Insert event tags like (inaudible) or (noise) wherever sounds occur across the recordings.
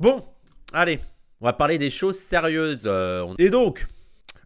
Bon, allez, on va parler des choses sérieuses. Euh, et donc,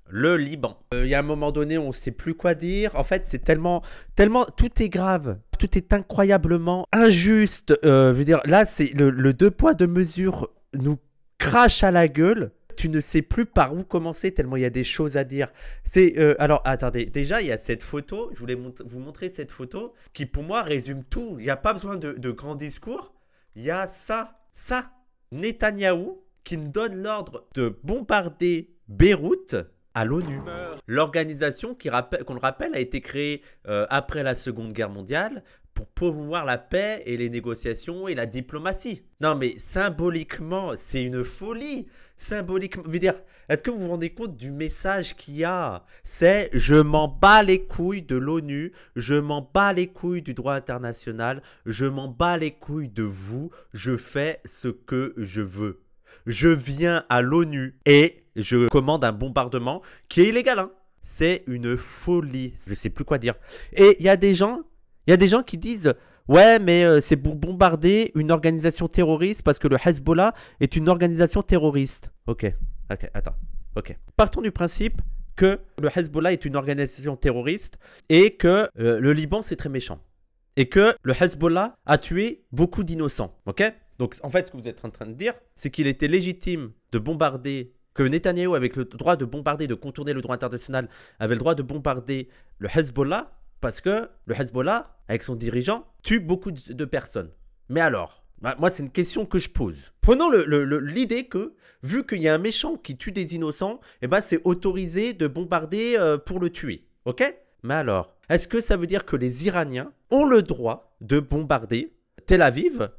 le Liban. Il euh, y a un moment donné, on ne sait plus quoi dire. En fait, c'est tellement, tellement, tout est grave. Tout est incroyablement injuste. Euh, je veux dire, là, c'est le, deux poids deux mesures nous crache à la gueule tu ne sais plus par où commencer tellement il y a des choses à dire. C'est alors attendez, déjà il y a cette photo, je voulais vous montrer cette photo qui pour moi résume tout. Il n'y a pas besoin de, de grands discours, il y a ça, ça Netanyahou qui donne l'ordre de bombarder Beyrouth à l'ONU. L'organisation qui, qu'on le rappelle, a été créée euh, après la Seconde Guerre mondiale pour promouvoir la paix et les négociations et la diplomatie. Non mais symboliquement, c'est une folie symboliquement. Je veux dire, est-ce que vous vous rendez compte du message qu'il y a C'est je m'en bats les couilles de l'ONU, je m'en bats les couilles du droit international, je m'en bats les couilles de vous, je fais ce que je veux. Je viens à l'ONU et je commande un bombardement qui est illégal. Hein C'est une folie. Je sais plus quoi dire. Et il y a des gens, il y a des gens qui disent Ouais, mais euh, c'est pour bombarder une organisation terroriste parce que le Hezbollah est une organisation terroriste. Ok, ok, attends. Ok. Partons du principe que le Hezbollah est une organisation terroriste et que euh, le Liban, c'est très méchant. Et que le Hezbollah a tué beaucoup d'innocents. Ok Donc, en fait, ce que vous êtes en train de dire, c'est qu'il était légitime de bombarder que Netanyahu, avec le droit de bombarder, de contourner le droit international, avait le droit de bombarder le Hezbollah parce que le Hezbollah, avec son dirigeant, tue beaucoup de personnes. Mais alors, bah, moi, c'est une question que je pose. Prenons l'idée que, vu qu'il y a un méchant qui tue des innocents, eh ben, c'est autorisé de bombarder euh, pour le tuer. Ok Mais alors, est-ce que ça veut dire que les Iraniens ont le droit de bombarder Tel Aviv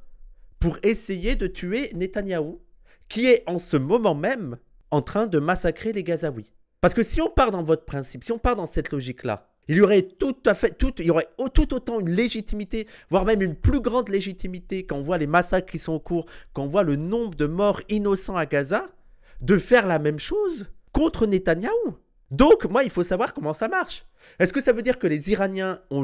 pour essayer de tuer Netanyahou, qui est en ce moment même en train de massacrer les Gazaouis Parce que si on part dans votre principe, si on part dans cette logique-là, il y aurait tout à fait, y aurait autant une légitimité, voire même une plus grande légitimité quand on voit les massacres qui sont en cours, quand on voit le nombre de morts innocents à Gaza, de faire la même chose contre Netanyahou. Donc, moi, il faut savoir comment ça marche. Est-ce que ça veut dire que les Iraniens ont,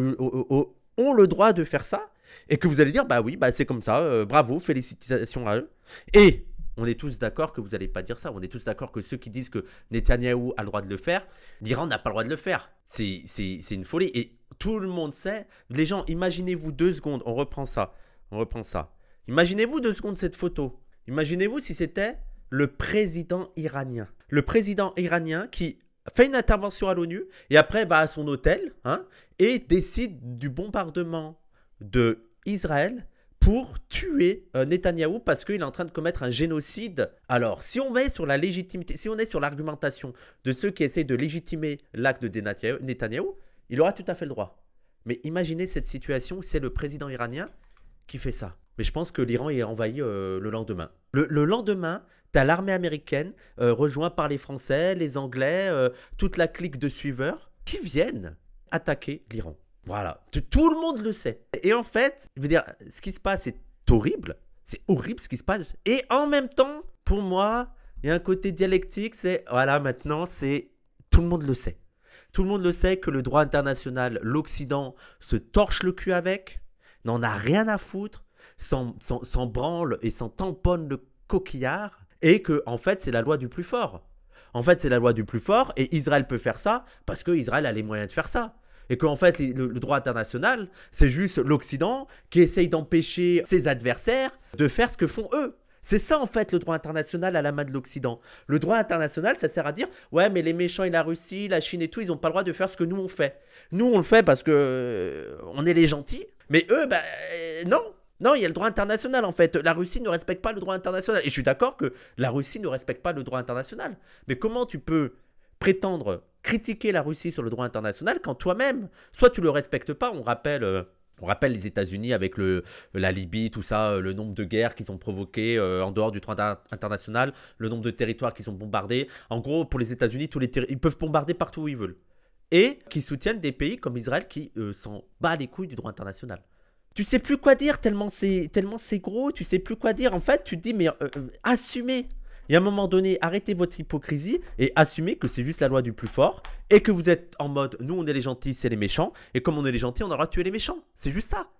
le droit de faire ça et que vous allez dire, bah oui, bah c'est comme ça, euh, bravo, félicitations à eux. Et on est tous d'accord que vous n'allez pas dire ça. On est tous d'accord que ceux qui disent que Netanyahu a le droit de le faire, l'Iran n'a pas le droit de le faire. C'est une folie. Et tout le monde sait. Les gens, imaginez-vous deux secondes. On reprend ça. On reprend ça. Imaginez-vous deux secondes cette photo. Imaginez-vous si c'était le président iranien. Le président iranien qui fait une intervention à l'ONU et après va à son hôtel hein, et décide du bombardement de Israël pour tuer euh, Netanyahu Netanyahou parce qu'il est en train de commettre un génocide. Alors, si on est sur la légitimité, si on est sur l'argumentation de ceux qui essaient de légitimer l'acte de Netanyahou, il aura tout à fait le droit. Mais imaginez cette situation c'est le président iranien qui fait ça. Mais je pense que l'Iran est envahi euh, le lendemain. Le, lendemain, tu as l'armée américaine, euh, rejoint par les Français, les Anglais, toute la clique de suiveurs, qui viennent attaquer l'Iran. Voilà. Tout, le monde le sait. Et en fait, je veux dire, ce qui se passe, c'est horrible. C'est horrible ce qui se passe. Et en même temps, pour moi, il y a un côté dialectique, c'est, voilà, maintenant, c'est, tout le monde le sait. Tout le monde le sait que le droit international, l'Occident se torche le cul avec, n'en a rien à foutre, s'en branle et s'en tamponne le coquillard, et que, en fait, c'est la loi du plus fort. En fait, c'est la loi du plus fort, et Israël peut faire ça parce qu'Israël a les moyens de faire ça et qu'en fait le, droit international, c'est juste l'Occident qui essaye d'empêcher ses adversaires de faire ce que font eux. C'est ça en fait le droit international à la main de l'Occident. Le droit international, ça sert à dire ouais mais les méchants et la Russie, la Chine et tout, ils ont pas le droit de faire ce que nous on fait. Nous on le fait parce que euh, on est les gentils, mais eux ben, non, non, il y a le droit international en fait. La Russie ne respecte pas le droit international. Et je suis d'accord que la Russie ne respecte pas le droit international. Mais comment tu peux prétendre critiquer la Russie sur le droit international quand toi-même, soit tu le respectes pas, on rappelle... Euh, on rappelle les États-Unis avec le, la Libye, tout ça, euh, le nombre de guerres qu'ils ont provoquées euh, en dehors du droit international, le nombre de territoires qu'ils ont bombardés. En gros, pour les États-Unis, tous les ils peuvent bombarder partout où ils veulent. Et qui soutiennent des pays comme Israël qui s'en bat les couilles du droit international. Tu sais plus quoi dire tellement c'est gros, tu sais plus quoi dire. En fait, tu te dis mais assumer assumez, et à un moment donné, arrêtez votre hypocrisie et assumez que c'est juste la loi du plus fort et que vous êtes en mode nous on est les gentils, c'est les méchants et comme on est les gentils, on aura tué les méchants. C'est juste ça.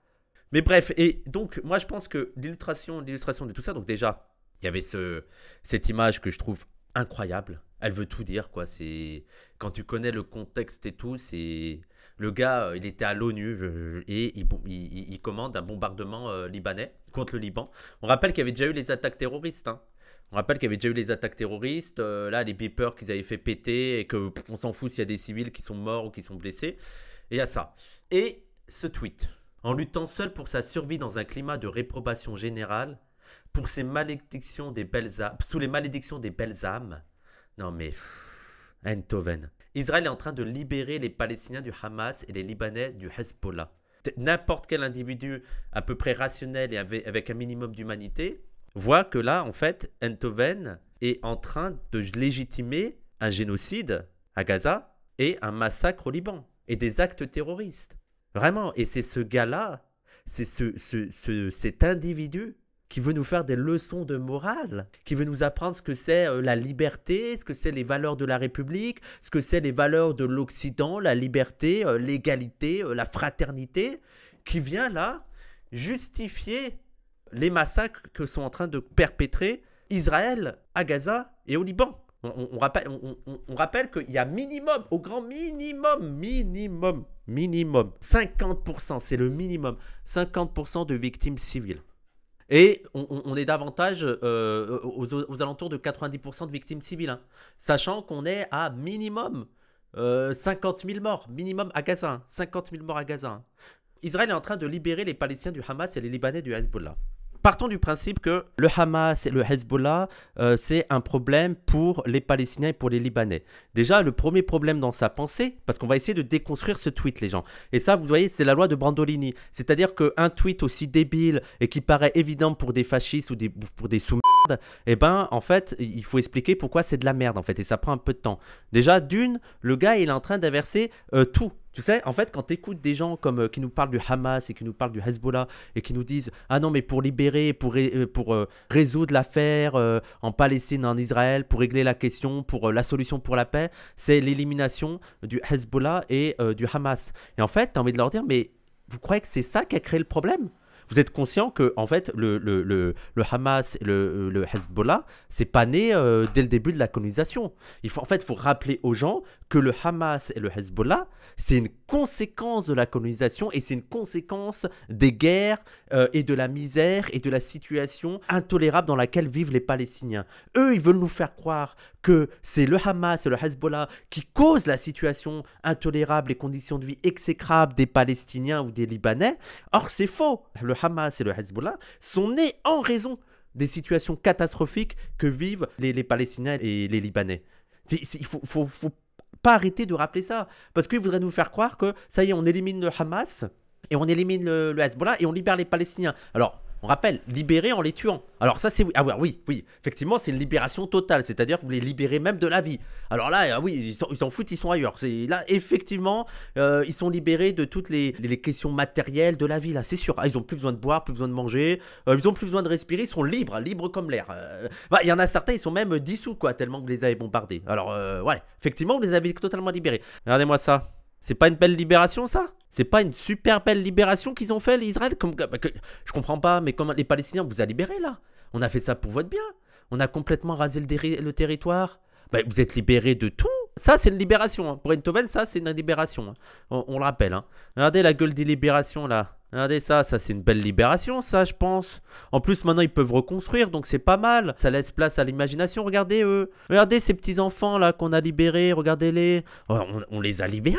Mais bref, et donc moi je pense que l'illustration, l'illustration de tout ça, donc déjà, il y avait ce, cette image que je trouve incroyable. Elle veut tout dire quoi, c'est quand tu connais le contexte et tout, c'est le gars, euh, il était à l'ONU et il, il, commande un bombardement euh, libanais contre le Liban. On rappelle qu'il y avait déjà eu les attaques terroristes. Hein. On rappelle qu'il y avait déjà eu les attaques terroristes, euh, là les beepers qu'ils avaient fait péter et que on s'en fout s'il y a des civils qui sont morts ou qui sont blessés. Et il y a ça. Et ce tweet. En luttant seul pour sa survie dans un climat de réprobation générale, pour ses malédictions des belles âmes, sous les malédictions des belles âmes. Non mais Entoven. Israël est en train de libérer les Palestiniens du Hamas et les Libanais du Hezbollah. N'importe quel individu à peu près rationnel et avec un minimum d'humanité voit que là, en fait, Entoven est en train de légitimer un génocide à Gaza et un massacre au Liban et des actes terroristes. Vraiment, et c'est ce gars-là, c'est cet individu qui veut nous faire des leçons de morale, qui veut nous apprendre ce que c'est euh, la liberté, ce que c'est les valeurs de la République, ce que c'est les valeurs de l'Occident, la liberté, euh, l'égalité, euh, la fraternité, qui vient là justifier les massacres que sont en train de perpétrer Israël à Gaza et au Liban. On, rappelle, qu'il y a minimum, au grand minimum, minimum, minimum, 50%, c'est le minimum, 50% de victimes civiles. Et on, est davantage euh, aux, alentours de 90% de victimes civiles, hein. sachant qu'on est à minimum 50 euh, 000 morts, minimum à Gaza, 50 hein, 000 morts à Gaza. Hein. Israël est en train de libérer les Palestiniens du Hamas et les Libanais du Hezbollah partons du principe que le Hamas et le Hezbollah, euh, c'est un problème pour les Palestiniens et pour les Libanais. Déjà, le premier problème dans sa pensée, parce qu'on va essayer de déconstruire ce tweet, les gens. Et ça, vous voyez, c'est la loi de Brandolini. C'est-à-dire qu'un tweet aussi débile et qui paraît évident pour des fascistes ou des, pour des sous et eh ben en fait, il faut expliquer pourquoi c'est de la merde en fait, et ça prend un peu de temps. Déjà, d'une, le gars il est en train d'inverser euh, tout. Tu sais, en fait, quand tu écoutes des gens comme euh, qui nous parlent du Hamas et qui nous parlent du Hezbollah et qui nous disent Ah non, mais pour libérer, pour, euh, euh, résoudre l'affaire en Palestine, en Israël, pour régler la question, pour la solution pour la paix, c'est l'élimination du Hezbollah et du Hamas. Et en fait, tu as envie de leur dire Mais vous croyez que c'est ça qui a créé le problème vous êtes conscient que, en fait, le, le, le, Hamas, et euh, le Hezbollah, c'est pas né euh, dès le début de la colonisation. Il faut, en fait, faut rappeler aux gens que le Hamas et le Hezbollah, c'est une conséquence de la colonisation et c'est une conséquence des guerres euh, et de la misère et de la situation intolérable dans laquelle vivent les Palestiniens. Eux, ils veulent nous faire croire que c'est le Hamas et le Hezbollah qui causent la situation intolérable, les conditions de vie exécrables des Palestiniens ou des Libanais. Or, c'est faux. Le Hamas et le Hezbollah sont nés en raison des situations catastrophiques que vivent les, Palestiniens et les Libanais. il faut, faut, pas arrêter de rappeler ça. Parce qu'ils voudraient nous faire croire que ça y est, on élimine le Hamas et on élimine le, le Hezbollah et on libère les Palestiniens. Alors, on rappelle, libérer en les tuant. Alors ça c'est... Ah ouais, oui, oui. Effectivement, c'est une libération totale. C'est-à-dire que vous les libérez même de la vie. Alors là, euh, oui, ils s'en foutent, ils sont ailleurs. Là, effectivement, euh, ils sont libérés de toutes les, questions matérielles de la vie. Là, c'est sûr. Ah, ils ont plus besoin de boire, plus besoin de manger. Euh, ils ont plus besoin de respirer. Ils sont libres, libres comme l'air. Bah, il y en a certains, ils sont même dissous, quoi, tellement que vous les avez bombardés. Alors, ouais, effectivement, vous les avez totalement libérés. Regardez-moi ça. C'est pas une belle libération, ça c'est pas une super belle libération qu'ils ont fait, l'Israël comme, bah, Je comprends pas, mais comment les Palestiniens vous a libéré là On a fait ça pour votre bien. On a complètement rasé le, territoire. Bah, vous êtes libérés de tout. Ça, c'est une libération. Hein. Pour Eindhoven, ça, c'est une libération. Hein. On, le rappelle. Hein. Regardez la gueule des libérations là. Regardez ça, ça c'est une belle libération ça je pense. En plus maintenant ils peuvent reconstruire donc c'est pas mal. Ça laisse place à l'imagination, regardez eux. Regardez ces petits enfants là qu'on a libérés, regardez-les. On, les a libérés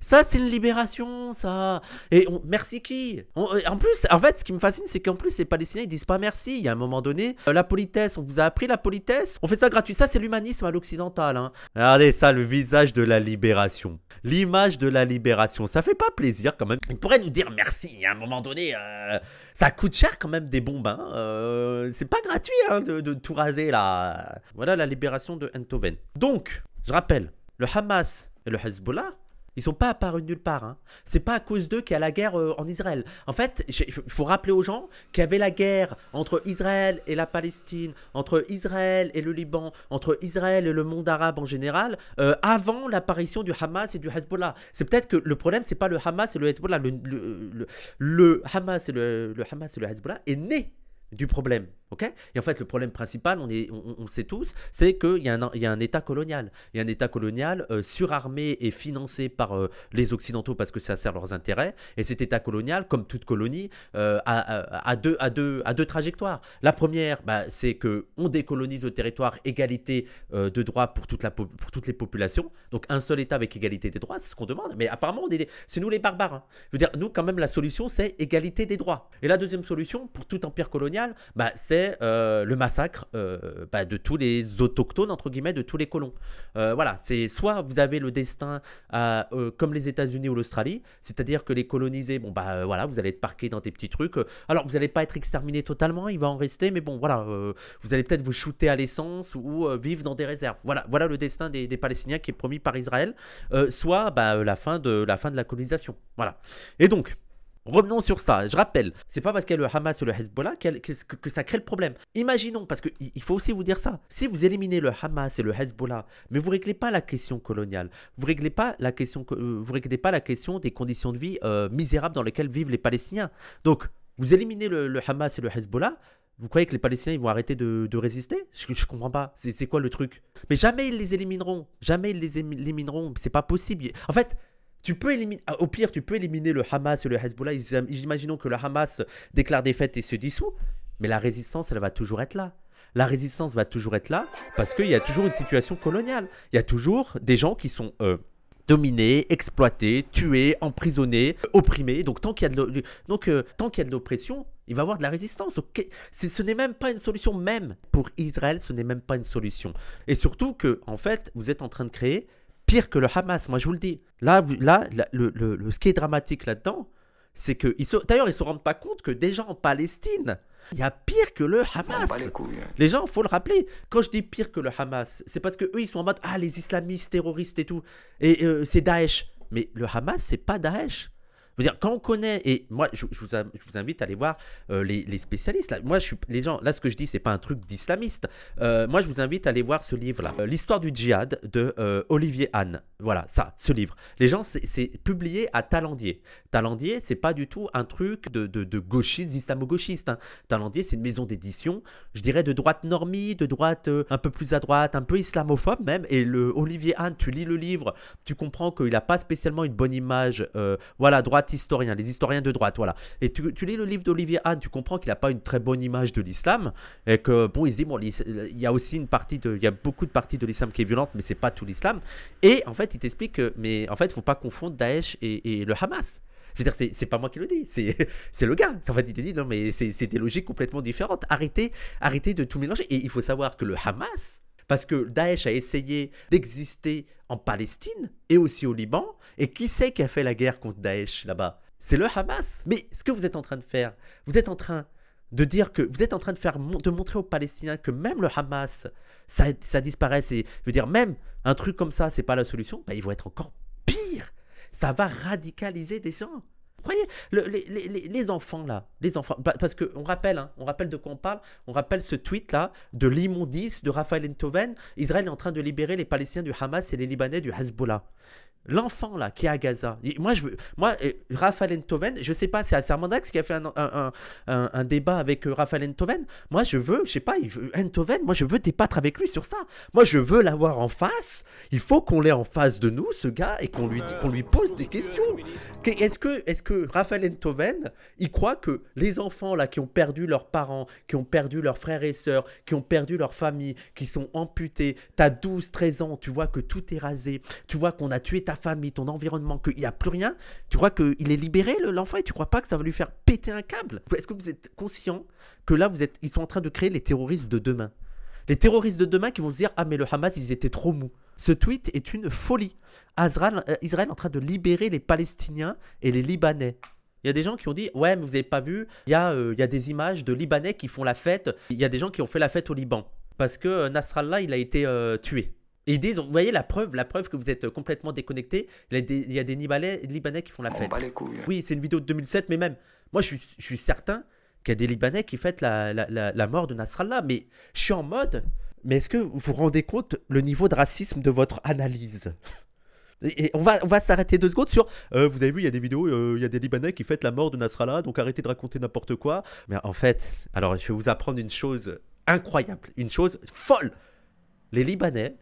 Ça c'est une libération ça Et merci qui En plus, en fait ce qui me fascine c'est qu'en plus les Palestiniens ils disent pas merci. Il y a un moment donné, euh, la politesse, on vous a appris la politesse On fait ça gratuit, ça c'est l'humanisme à l'occidental. Hein. Regardez ça, le visage de la libération. L'image de la libération, ça fait pas plaisir quand même. Ils pourraient nous dire merci il y un moment donné, euh, ça coûte cher quand même des bombes. Hein. Euh, c'est pas gratuit hein, de, tout raser là. Voilà la libération de Entoven. Donc, je rappelle, le Hamas et le Hezbollah ils sont pas apparus de nulle part. Hein. C'est pas à cause d'eux qu'il y a la guerre euh, en Israël. En fait, il faut rappeler aux gens qu'il y avait la guerre entre Israël et la Palestine, entre Israël et le Liban, entre Israël et le monde arabe en général, euh, avant l'apparition du Hamas et du Hezbollah. C'est peut-être que le problème, c'est pas le Hamas et le Hezbollah. Le, Hamas et le, le Hamas et le Hezbollah est né du problème et en fait, le problème principal, on, est, on, sait tous, c'est qu'il y, a un, il y a un État colonial. Il y a un État colonial euh, surarmé et financé par euh, les Occidentaux parce que ça sert leurs intérêts. Et cet État colonial, comme toute colonie, euh, a, a, deux, a, deux, a deux trajectoires. La première, bah, c'est qu'on décolonise le territoire, égalité de droits pour, toute la, pour toutes les populations. Donc un seul État avec égalité des droits, c'est ce qu'on demande. Mais apparemment, c'est nous les barbares. Hein. Je veux dire, nous, quand même, la solution, c'est égalité des droits. Et la deuxième solution, pour tout empire colonial, bah, c'est euh, le massacre euh, bah, de tous les autochtones, entre guillemets, de tous les colons. Euh, voilà, c'est soit vous avez le destin à, comme les États-Unis ou l'Australie, c'est-à-dire que les colonisés, bon, bah voilà, vous allez être parqués dans des petits trucs. Alors, vous n'allez pas être exterminés totalement, il va en rester, mais bon, voilà, vous allez peut-être vous shooter à l'essence ou vivre dans des réserves. Voilà, voilà le destin des, Palestiniens qui est promis par Israël, soit bah, la, fin de, la fin de la colonisation. Voilà. Et donc, Revenons sur ça. Je rappelle, c'est pas parce qu'il y a le Hamas ou le Hezbollah que, que, ça crée le problème. Imaginons, parce qu'il faut aussi vous dire ça. Si vous éliminez le Hamas et le Hezbollah, mais vous réglez pas la question coloniale, vous réglez pas la question, euh, vous réglez pas la question des conditions de vie euh, misérables dans lesquelles vivent les Palestiniens. Donc, vous éliminez le, Hamas et le Hezbollah, vous croyez que les Palestiniens vont arrêter de, résister je, je comprends pas. C'est quoi le truc Mais jamais ils les élimineront. Jamais ils les élimineront. C'est pas possible. En fait, tu peux éliminer, ah, au pire, tu peux éliminer le Hamas et le Hezbollah. Imaginons que le Hamas déclare défaite et se dissout, mais la résistance, elle va toujours être là. La résistance va toujours être là parce qu'il y a toujours une situation coloniale. Il y a toujours des gens qui sont euh, dominés, exploités, tués, emprisonnés, opprimés. Donc euh, tant qu'il y a de l'oppression, il va y avoir de la résistance. Ce n'est même pas une solution même pour Israël, ce n'est même pas une solution. Et surtout que en fait, vous êtes en train de créer pire que le Hamas, moi je vous le dis. Là, là, le, ce qui est dramatique là-dedans, c'est que d'ailleurs ils ne se rendent pas compte que déjà en Palestine, il y a pire que le Hamas. Hein. Les, gens, faut le rappeler. Quand je dis pire que le Hamas, c'est parce que eux ils sont en mode ah les islamistes terroristes et tout et euh, c'est Daesh. Mais le Hamas c'est pas Daesh veux dire, quand on connaît, et moi, je, vous, invite à aller voir euh, les, spécialistes. Là. Moi, je suis, les gens, là, ce que je dis, c'est pas un truc d'islamiste. Euh, moi, je vous invite à aller voir ce livre-là, euh, L'histoire du djihad de Olivier Hahn. Voilà, ça, ce livre. Les gens, c'est publié à Talandier. Talandier, c'est pas du tout un truc de, gauchiste, d'islamo-gauchiste. Hein. Talandier, c'est une maison d'édition, je dirais de droite normie, de droite un peu plus à droite, un peu islamophobe même. Et le Olivier Hahn, tu lis le livre, tu comprends qu'il n'a pas spécialement une bonne image, voilà, droite historiens, les historiens de droite, voilà. Et tu, lis le livre d'Olivier Hahn, tu comprends qu'il n'a pas une très bonne image de l'islam, et que, bon, il se dit, bon, il y a aussi une partie de, il y a beaucoup de parties de l'islam qui est violente, mais c'est pas tout l'islam. Et en fait, il t'explique que, mais en fait, faut pas confondre Daesh et, le Hamas. Je veux dire, c'est pas moi qui le dis, (laughs) c'est le gars. En fait, il te dit, non, mais c'est des logiques complètement différentes. Arrêtez, arrêtez de tout mélanger. Et il faut savoir que le Hamas, parce que Daesh a essayé d'exister en Palestine et aussi au Liban. Et qui c'est qui a fait la guerre contre Daesh là-bas C'est le Hamas. Mais ce que vous êtes en train de faire, vous êtes en train de dire que vous êtes en train de faire de montrer aux Palestiniens que même le Hamas, ça, ça disparaisse. Et je veux dire, même un truc comme ça, c'est pas la solution. Bah, ils vont être encore pire, Ça va radicaliser des gens. Croyez, le, les, enfants là, les enfants, parce qu'on rappelle, hein, on rappelle de quoi on parle, on rappelle ce tweet là de l'immondice de Raphaël Entoven, Israël est en train de libérer les Palestiniens du Hamas et les Libanais du Hezbollah. L'enfant là qui est à Gaza. Moi, je, moi euh, Raphaël Entoven, je sais pas, c'est à Mandax qui a fait un, un, un, débat avec euh, Raphaël Entoven. Moi, je veux, je sais pas, Entoven, moi, je veux débattre avec lui sur ça. Moi, je veux l'avoir en face. Il faut qu'on l'ait en face de nous, ce gars, et qu'on lui, qu'on lui pose des questions. Est-ce que, est que Raphaël Entoven, il croit que les enfants là qui ont perdu leurs parents, qui ont perdu leurs frères et sœurs, qui ont perdu leur famille, qui sont amputés, t'as 12, 13 ans, tu vois que tout est rasé, tu vois qu'on a tué ta famille, ton environnement, qu'il n'y a plus rien, tu crois qu'il est libéré, l'enfant, et tu crois pas que ça va lui faire péter un câble Est-ce que vous êtes conscient que là, vous êtes, ils sont en train de créer les terroristes de demain les terroristes de demain qui vont se dire Ah, mais le Hamas, ils étaient trop mous. Ce tweet est une folie. Euh, Israël en train de libérer les Palestiniens et les Libanais. Il y a des gens qui ont dit Ouais, mais vous n'avez pas vu, il y, a, euh, il y, des images de Libanais qui font la fête. Il y a des gens qui ont fait la fête au Liban. Parce que euh, Nasrallah, il a été tué. Et vous voyez la preuve, la preuve que vous êtes complètement déconnecté. Il y a des, Libanais, qui font la ah, fête. Hein. Oui, c'est une vidéo de 2007, mais même, moi je suis, je suis certain qu'il y a des Libanais qui fêtent la, mort de Nasrallah. Mais je suis en mode, mais est-ce que vous vous rendez compte le niveau de racisme de votre analyse et on va, on va s'arrêter deux secondes sur. Euh, vous avez vu, il y a des vidéos, euh, il y a des Libanais qui fêtent la mort de Nasrallah, donc arrêtez de raconter n'importe quoi. Mais en fait, alors je vais vous apprendre une chose incroyable, une chose folle. Les Libanais,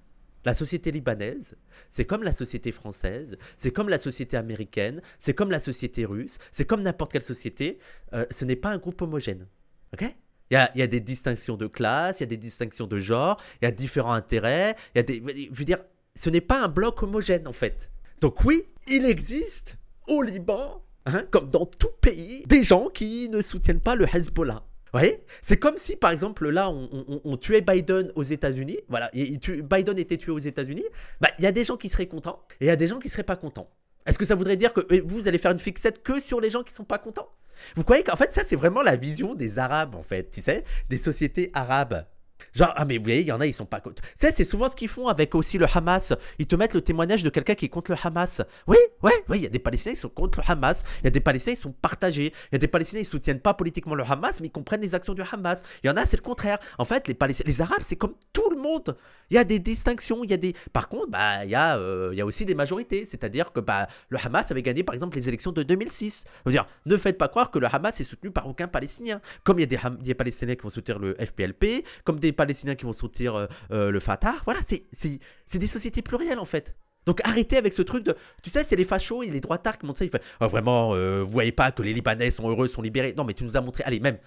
la société libanaise, c'est comme la société française, c'est comme la société américaine, c'est comme la société russe, c'est comme n'importe quelle société, euh, ce n'est pas un groupe homogène. OK il y, a, des distinctions de classe, il y a des distinctions de genre, il y a différents intérêts, il y a des... Je veux dire, ce n'est pas un bloc homogène en fait. Donc oui, il existe au Liban, hein, comme dans tout pays, des gens qui ne soutiennent pas le Hezbollah voyez C'est comme si, par exemple, là, on, tuait Biden aux États-Unis. Voilà, Biden était tué aux États-Unis. Bah, il y a des gens qui seraient contents et il y a des gens qui seraient pas contents. Est-ce que ça voudrait dire que eh, vous allez faire une fixette que sur les gens qui sont pas contents Vous croyez qu'en fait, ça, c'est vraiment la vision des Arabes, en fait, tu sais, des sociétés arabes. Genre, ah mais vous voyez, il y en a, ils sont pas contre. Tu c'est souvent ce qu'ils font avec aussi le Hamas. Ils te mettent le témoignage de quelqu'un qui est contre le Hamas. Oui, oui, oui, il y a des Palestiniens qui sont contre le Hamas. Il y a des Palestiniens qui sont partagés. Il y a des Palestiniens qui soutiennent pas politiquement le Hamas, mais ils comprennent les actions du Hamas. Il y en a, c'est le contraire. En fait, les, Palestiniens, les Arabes, c'est comme tout le monde. Il y a des distinctions, il y a des. Par contre, bah, il y a, euh, il y a aussi des majorités. C'est-à-dire que bah, le Hamas avait gagné, par exemple, les élections de 2006. dire, ne faites pas croire que le Hamas est soutenu par aucun Palestinien. Comme il y a des, Palestiniens qui vont soutenir le FPLP, comme des Palestiniens qui vont soutenir euh, euh, le Fatah. Voilà, c'est des sociétés plurielles en fait. Donc arrêtez avec ce truc de. Tu sais, c'est les fachos et les droitards qui montrent ça. Ils font oh, vraiment, vous voyez pas que les Libanais sont heureux, sont libérés. Non, mais tu nous as montré. Allez, même.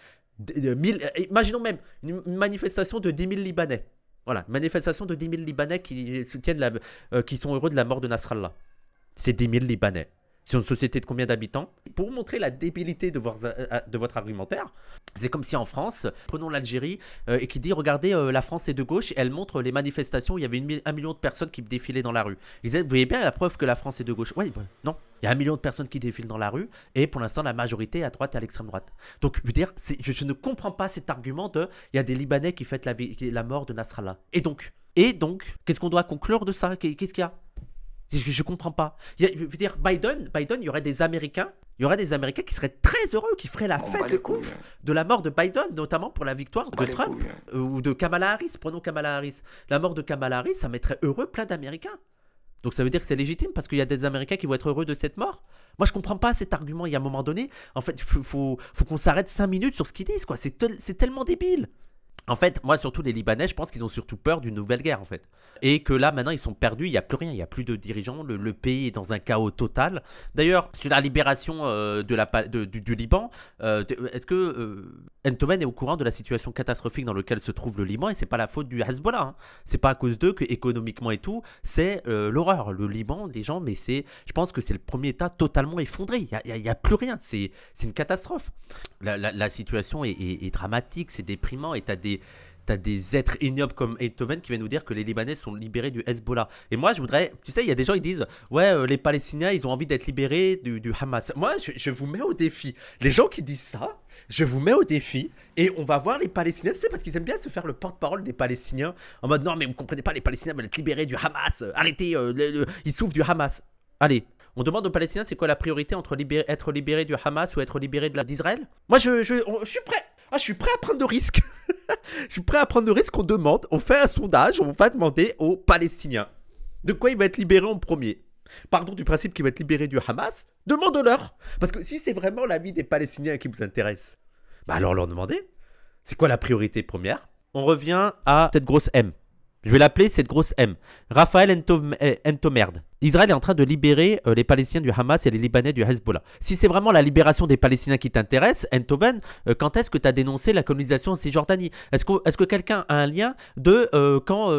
imaginons même une, une manifestation de 10 000 Libanais. Voilà, manifestation de 10 000 Libanais qui, soutiennent la, euh, qui sont heureux de la mort de Nasrallah. C'est 10 000 Libanais sur une société de combien d'habitants Pour montrer la débilité de, euh, euh, votre, argumentaire, c'est comme si en France, prenons l'Algérie, euh, et qui dit, regardez, la France est de gauche, elle montre les manifestations il y avait un million de personnes qui défilaient dans la rue. vous voyez bien la preuve que la France est de gauche. Oui, bah, non. Il y a un million de personnes qui défilent dans la rue, et pour l'instant, la majorité est à droite et à l'extrême droite. Donc, je veux dire, je, ne comprends pas cet argument de, il y a des Libanais qui fêtent la, la mort de Nasrallah. Et donc, et donc, qu'est-ce qu'on doit conclure de ça Qu'est-ce qu'il y a je, comprends pas. dire, Biden, Biden, il y aurait des Américains, il y aurait des Américains qui seraient très heureux, qui feraient la fête de hein. de la mort de Biden, notamment pour la victoire de Trump hein. euh, ou de Kamala Harris. Prenons Kamala Harris. La mort de Kamala Harris, ça mettrait heureux plein d'Américains. Donc ça veut dire que c'est légitime parce qu'il y a des Américains qui vont être heureux de cette mort. Moi je comprends pas cet argument. Il y a un moment donné, en fait, faut, faut, qu'on s'arrête cinq minutes sur ce qu'ils disent c'est tellement débile. En fait, moi, surtout les Libanais, je pense qu'ils ont surtout peur d'une nouvelle guerre, en fait. Et que là, maintenant, ils sont perdus, il n'y a plus rien, il n'y a plus de dirigeants, le, pays est dans un chaos total. D'ailleurs, sur la libération euh, de la, du, Liban, euh, euh, est-ce que euh, est au courant de la situation catastrophique dans laquelle se trouve le Liban Et c'est pas la faute du Hezbollah, hein. c'est pas à cause d'eux que, économiquement et tout, c'est l'horreur. Le Liban, des gens, mais c'est, je pense que c'est le premier État totalement effondré, il n'y a, plus rien, c'est une catastrophe. La, situation est, dramatique, c'est déprimant, et tu des t'as des êtres ignobles comme Eindhoven qui viennent nous dire que les Libanais sont libérés du Hezbollah. Et moi, je voudrais, tu sais, il y a des gens qui disent, ouais, euh, les Palestiniens, ils ont envie d'être libérés du, Hamas. Moi, je, vous mets au défi. Les gens qui disent ça, je vous mets au défi et on va voir les Palestiniens. C'est parce qu'ils aiment bien se faire le porte-parole des Palestiniens en mode, non, mais vous comprenez pas, les Palestiniens veulent être libérés du Hamas. Arrêtez, euh, ils souffrent du Hamas. Allez, on demande aux Palestiniens c'est quoi la priorité entre être libéré du Hamas ou être libéré d'Israël Moi je, suis prêt, ah, je suis prêt à prendre de risques. (laughs) je suis prêt à prendre de risques. On demande, on fait un sondage, on va demander aux Palestiniens de quoi il va être libéré en premier. Pardon du principe qu'il va être libéré du Hamas, demande-leur. Parce que si c'est vraiment la vie des Palestiniens qui vous intéresse, bah alors leur demander. C'est quoi la priorité première On revient à cette grosse M. Je vais l'appeler cette grosse M. Raphaël eh, Entomerd. Israël est en train de libérer euh, les Palestiniens du Hamas et les Libanais du Hezbollah. Si c'est vraiment la libération des Palestiniens qui t'intéresse, Entoven, euh, quand est-ce que tu as dénoncé la colonisation en Cisjordanie Est-ce que, quelqu'un a un lien de euh, quand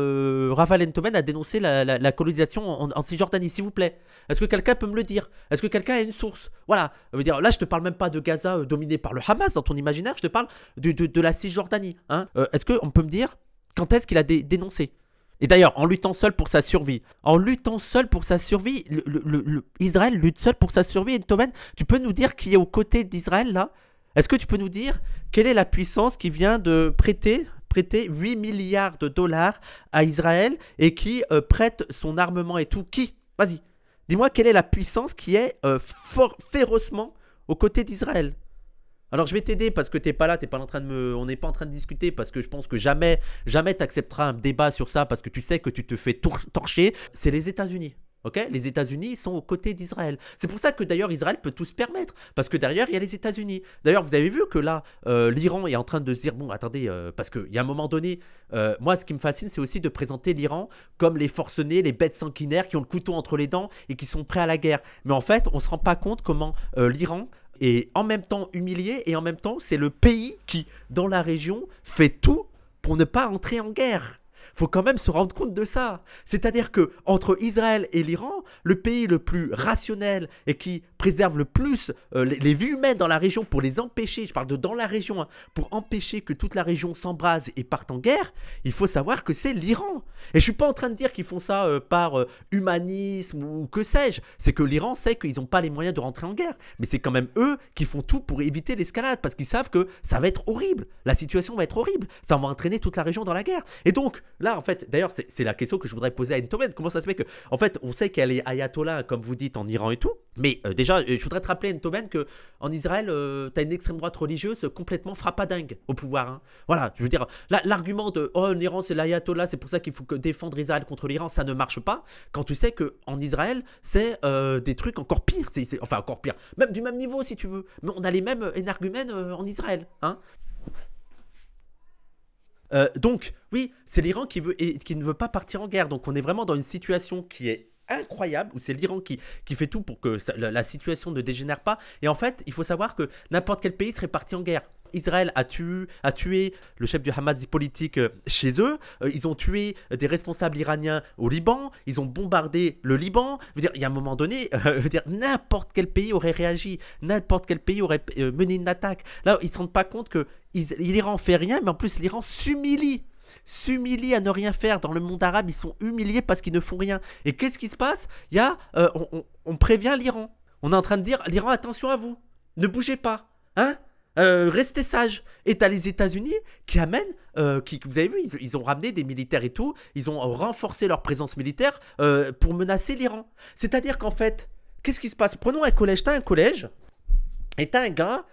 Raphaël Entoven a dénoncé la, colonisation en, Cisjordanie, s'il vous plaît Est-ce que quelqu'un peut me le dire Est-ce que quelqu'un a une source Voilà. veux dire, là, je te parle même pas de Gaza dominé par le Hamas dans ton imaginaire, je te parle de, la Cisjordanie. Hein. est-ce qu'on peut me dire quand est-ce qu'il a dénoncé et d'ailleurs, en luttant seul pour sa survie, en luttant seul pour sa survie, Israël lutte seul pour sa survie. Et Thomas, tu peux nous dire qui est aux côtés d'Israël là Est-ce que tu peux nous dire quelle est la puissance qui vient de prêter prêter 8 milliards de dollars à Israël et qui euh, prête son armement et tout Qui Vas-y. Dis-moi quelle est la puissance qui est euh, fort, férocement aux côtés d'Israël alors je vais t'aider parce que t'es pas là, t'es pas en train de me, on n'est pas en train de discuter parce que je pense que jamais, jamais t'accepteras un débat sur ça parce que tu sais que tu te fais torcher. C'est les États-Unis. ok les États-Unis sont aux côtés d'Israël. C'est pour ça que d'ailleurs Israël peut tout se permettre, parce que derrière il y a les États-Unis. D'ailleurs, vous avez vu que là, euh, l'Iran est en train de se dire bon, attendez, euh, parce qu'il y a un moment donné, euh, moi ce qui me fascine, c'est aussi de présenter l'Iran comme les forcenés, les bêtes sanguinaires qui ont le couteau entre les dents et qui sont prêts à la guerre. Mais en fait, on se rend pas compte comment l'Iran et en même temps humilié, et en même temps, c'est le pays qui, dans la région, fait tout pour ne pas entrer en guerre. Faut quand même se rendre compte de ça. C'est-à-dire que entre Israël et l'Iran, le pays le plus rationnel et qui préserve le plus euh, les, vies humaines dans la région pour les empêcher, je parle de dans la région, hein, pour empêcher que toute la région s'embrase et parte en guerre, il faut savoir que c'est l'Iran. Et je suis pas en train de dire qu'ils font ça euh, par euh, humanisme ou que sais-je, c'est que l'Iran sait qu'ils n'ont pas les moyens de rentrer en guerre. Mais c'est quand même eux qui font tout pour éviter l'escalade, parce qu'ils savent que ça va être horrible, la situation va être horrible, ça va entraîner toute la région dans la guerre. Et donc, là, en fait, d'ailleurs, c'est la question que je voudrais poser à Entomen, comment ça se fait que, en fait, on sait qu'elle est ayatollah, comme vous dites, en Iran et tout, mais déjà, je voudrais te rappeler, Entoven, que en Israël, euh, tu as une extrême droite religieuse complètement frappadingue au pouvoir. Hein. Voilà, je veux dire, l'argument de oh, l'Iran, c'est l'ayatollah, c'est pour ça qu'il faut que défendre Israël contre l'Iran, ça ne marche pas. Quand tu sais que en Israël, c'est euh, des trucs encore pires, enfin encore pire, même du même niveau si tu veux. Mais on a les mêmes euh, énergumènes en Israël. Hein. donc, oui, c'est l'Iran qui, veut, qui ne veut pas partir en guerre. Donc, on est vraiment dans une situation qui est incroyable où c'est l'Iran qui, fait tout pour que la, situation ne dégénère pas. Et en fait, il faut savoir que n'importe quel pays serait parti en guerre. Israël a tué, a tué le chef du Hamas politique euh, chez eux. Euh, ils ont tué euh, des responsables iraniens au Liban. Ils ont bombardé le Liban. dire, il y a un moment donné, (laughs) dire, n'importe quel pays aurait réagi, n'importe quel pays aurait mené une attaque. Là, ils ne se rendent pas compte que l'Iran fait rien, mais en plus l'Iran s'humilie s'humilient à ne rien faire. Dans le monde arabe, ils sont humiliés parce qu'ils ne font rien. Et qu'est-ce qui se passe Il y euh, on, prévient l'Iran. On est en train de dire, l'Iran, attention à vous, ne bougez pas, hein euh, restez sages. Et t'as les États-Unis qui amènent, euh, qui, vous avez vu, ils, ont ramené des militaires et tout, ils ont renforcé leur présence militaire pour menacer l'Iran. C'est-à-dire qu'en fait, qu'est-ce qui se passe Prenons un collège, t'as un collège, et t'as un gars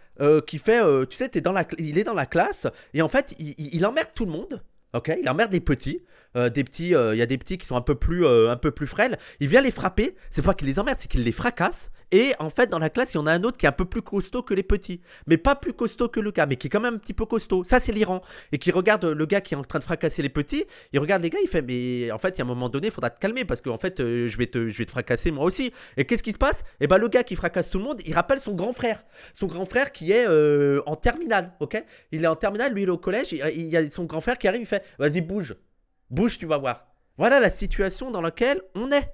qui fait, tu sais, es dans il est dans la classe, et en fait, il emmerde tout le monde. Ok, il emmerde des petits. Euh, des petits, euh, il y a des petits qui sont un peu plus, euh, un peu plus frêles. Il vient les frapper. C'est pas qu'il les emmerde, c'est qu'il les fracasse. Et en fait, dans la classe, il y en a un autre qui est un peu plus costaud que les petits. Mais pas plus costaud que le gars, mais qui est quand même un petit peu costaud. Ça, c'est l'Iran. Et qui regarde euh, le gars qui est en train de fracasser les petits. Il regarde les gars, il fait Mais en fait, il y a un moment donné, il faudra te calmer parce que en fait, euh, je, vais te, je vais te fracasser moi aussi. Et qu'est-ce qui se passe Et eh ben, le gars qui fracasse tout le monde, il rappelle son grand frère. Son grand frère qui est euh, en terminale, ok Il est en terminale, lui, il est au collège. il y a son grand frère qui arrive, il fait Vas-y, bouge. Bouge, tu vas voir. Voilà la situation dans laquelle on est.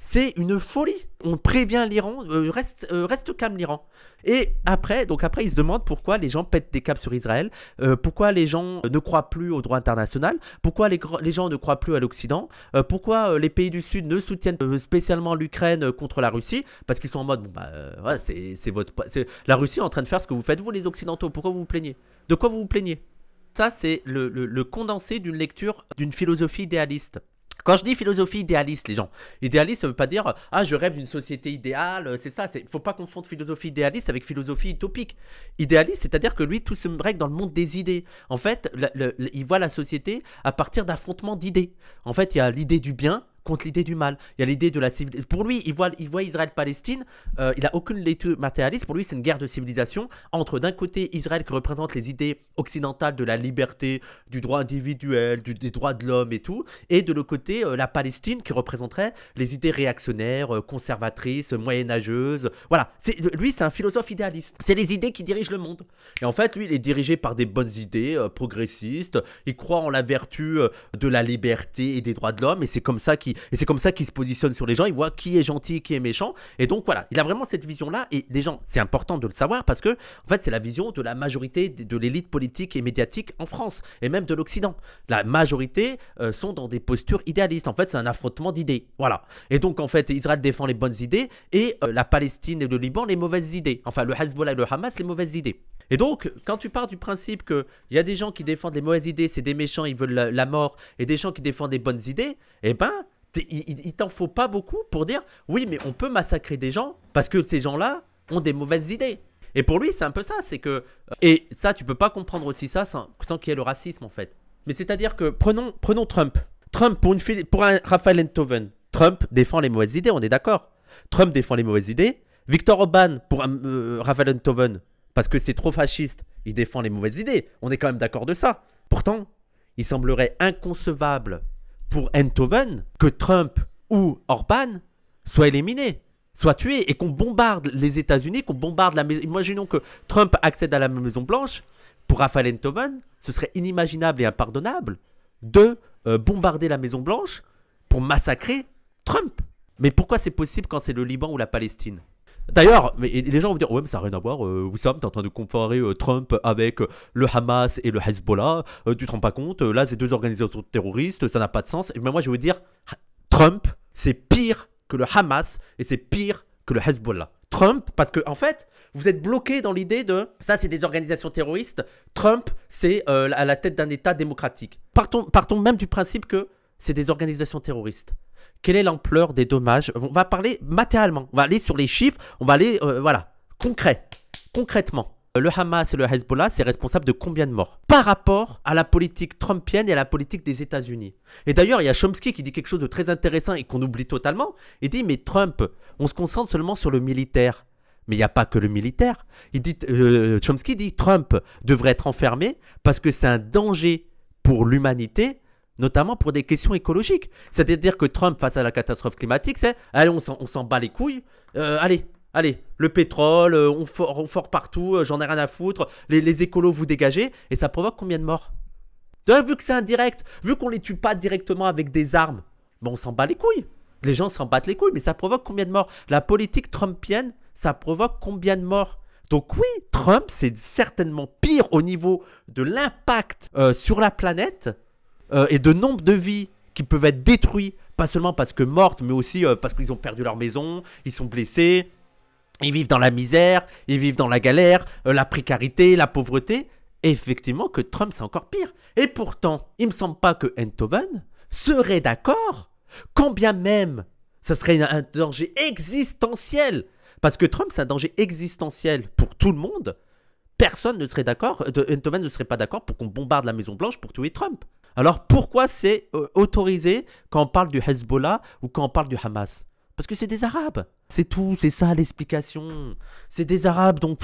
C'est une folie. On prévient l'Iran, euh, reste, euh, reste calme l'Iran. Et après, donc après, ils se demandent pourquoi les gens pètent des câbles sur Israël, euh, pourquoi les gens ne croient plus au droit international, pourquoi les, gens ne croient plus à l'Occident, pourquoi les pays du Sud ne soutiennent spécialement l'Ukraine contre la Russie, parce qu'ils sont en mode, bon bah, c'est la Russie est en train de faire ce que vous faites vous les Occidentaux. Pourquoi vous vous plaignez De quoi vous vous plaignez ça, c'est le, condensé d'une lecture d'une philosophie idéaliste. Quand je dis philosophie idéaliste, les gens, idéaliste, ça veut pas dire ah je rêve d'une société idéale, c'est ça. C'est faut pas confondre philosophie idéaliste avec philosophie utopique. Idéaliste, c'est-à-dire que lui tout se règle dans le monde des idées. En fait, il voit la société à partir d'affrontements d'idées. En fait, il y a l'idée du bien contre l'idée du mal. Il y a l'idée de la civilisation. Pour lui, il voit, il voit Israël-Palestine, euh, il n'a aucune lecture matérialiste. Pour lui, c'est une guerre de civilisation entre d'un côté Israël qui représente les idées occidentales de la liberté, du droit individuel, des droits de l'homme et tout, et de l'autre côté euh, la Palestine qui représenterait les idées réactionnaires, euh, conservatrices, moyenâgeuses. Voilà, lui, c'est un philosophe idéaliste. C'est les idées qui dirigent le monde. Et en fait, lui, il est dirigé par des bonnes idées progressistes. Il croit en la vertu de la liberté et des droits de l'homme, et c'est comme ça qu'il et c'est comme ça qu'il se positionne sur les gens. Il voit qui est gentil, qui est méchant. Et donc voilà, il a vraiment cette vision-là. Et les gens, c'est important de le savoir parce que en fait, c'est la vision de la majorité de l'élite politique et médiatique en France et même de l'Occident. La majorité euh, sont dans des postures idéalistes. En fait, c'est un affrontement d'idées. Voilà. Et donc en fait, Israël défend les bonnes idées et euh, la Palestine et le Liban les mauvaises idées. Enfin, le Hezbollah et le Hamas les mauvaises idées. Et donc, quand tu pars du principe qu'il y a des gens qui défendent les mauvaises idées, c'est des méchants, ils veulent la, la, mort, et des gens qui défendent des bonnes idées, eh ben, il, t'en faut pas beaucoup pour dire oui, mais on peut massacrer des gens parce que ces gens-là ont des mauvaises idées. Et pour lui, c'est un peu ça, c'est que euh, et ça, tu peux pas comprendre aussi ça sans, qu'il y ait le racisme en fait. Mais c'est-à-dire que prenons prenons Trump. Trump pour une pour un Raphaël Enthoven, Trump défend les mauvaises idées, on est d'accord. Trump défend les mauvaises idées. Victor Orban pour un, euh, Raphaël parce que c'est trop fasciste, il défend les mauvaises idées. On est quand même d'accord de ça. Pourtant, il semblerait inconcevable pour Enthoven, que Trump ou Orban soient éliminés, soient tués et qu'on bombarde les États-Unis, qu'on bombarde la maison. Imaginons que Trump accède à la Maison Blanche. Pour Raphaël Enthoven, ce serait inimaginable et impardonnable de euh, bombarder la Maison Blanche pour massacrer Trump. Mais pourquoi c'est possible quand c'est le Liban ou la Palestine D'ailleurs, les gens vont dire ouais mais ça n'a rien à voir. vous euh, Wissam, t'es en train de comparer euh, Trump avec euh, le Hamas et le Hezbollah. tu te rends pas compte Là, c'est deux organisations terroristes, ça n'a pas de sens. Mais moi, je veux dire, Trump, c'est pire que le Hamas et c'est pire que le Hezbollah. Trump, parce que en fait, vous êtes bloqué dans l'idée de ça, c'est des organisations terroristes. Trump, c'est à la tête d'un État démocratique. Partons, partons même du principe que c'est des organisations terroristes. Quelle est l'ampleur des dommages On va parler matériellement. On va aller sur les chiffres. On va aller, euh, voilà, concret, concrètement. Euh, le Hamas et le Hezbollah, c'est responsable de combien de morts Par rapport à la politique trumpienne et à la politique des États-Unis. Et d'ailleurs, il y a Chomsky qui dit quelque chose de très intéressant et qu'on oublie totalement. Il dit, mais Trump, on se concentre seulement sur le militaire. Mais il n'y a pas que le militaire. Il dit, euh, Chomsky dit Trump devrait être enfermé parce que c'est un danger pour l'humanité notamment pour des questions écologiques. C'est-à-dire que Trump, face à la catastrophe climatique, c'est allez, on s'en bat les couilles, euh, allez, Allez, le pétrole, euh, on, fort partout, euh, j'en ai rien à foutre, les, les, écolos vous dégagez, et ça provoque combien de morts Vu que c'est indirect, vu qu'on les tue pas directement avec des armes, mais ben, on s'en bat les couilles. Les gens s'en battent les couilles, mais ça provoque combien de morts La politique trumpienne, ça provoque combien de morts donc oui, Trump, c'est certainement pire au niveau de l'impact sur la planète euh, et de nombre de vies qui peuvent être détruites, pas seulement parce que mortes, mais aussi euh, parce qu'ils ont perdu leur maison, ils sont blessés, ils vivent dans la misère, ils vivent dans la galère, euh, la précarité, la pauvreté. effectivement, que Trump, c'est encore pire. Et pourtant, il me semble pas que Enthoven serait d'accord, combien même ça serait un danger existentiel. Parce que Trump, c'est un danger existentiel pour tout le monde. Personne ne serait d'accord, Enthoven ne serait pas d'accord pour qu'on bombarde la Maison Blanche pour tuer Trump. Alors pourquoi c'est euh, autorisé quand on parle du Hezbollah ou quand on parle du Hamas Parce que c'est des Arabes. C'est tout, c'est ça l'explication. C'est des Arabes, donc...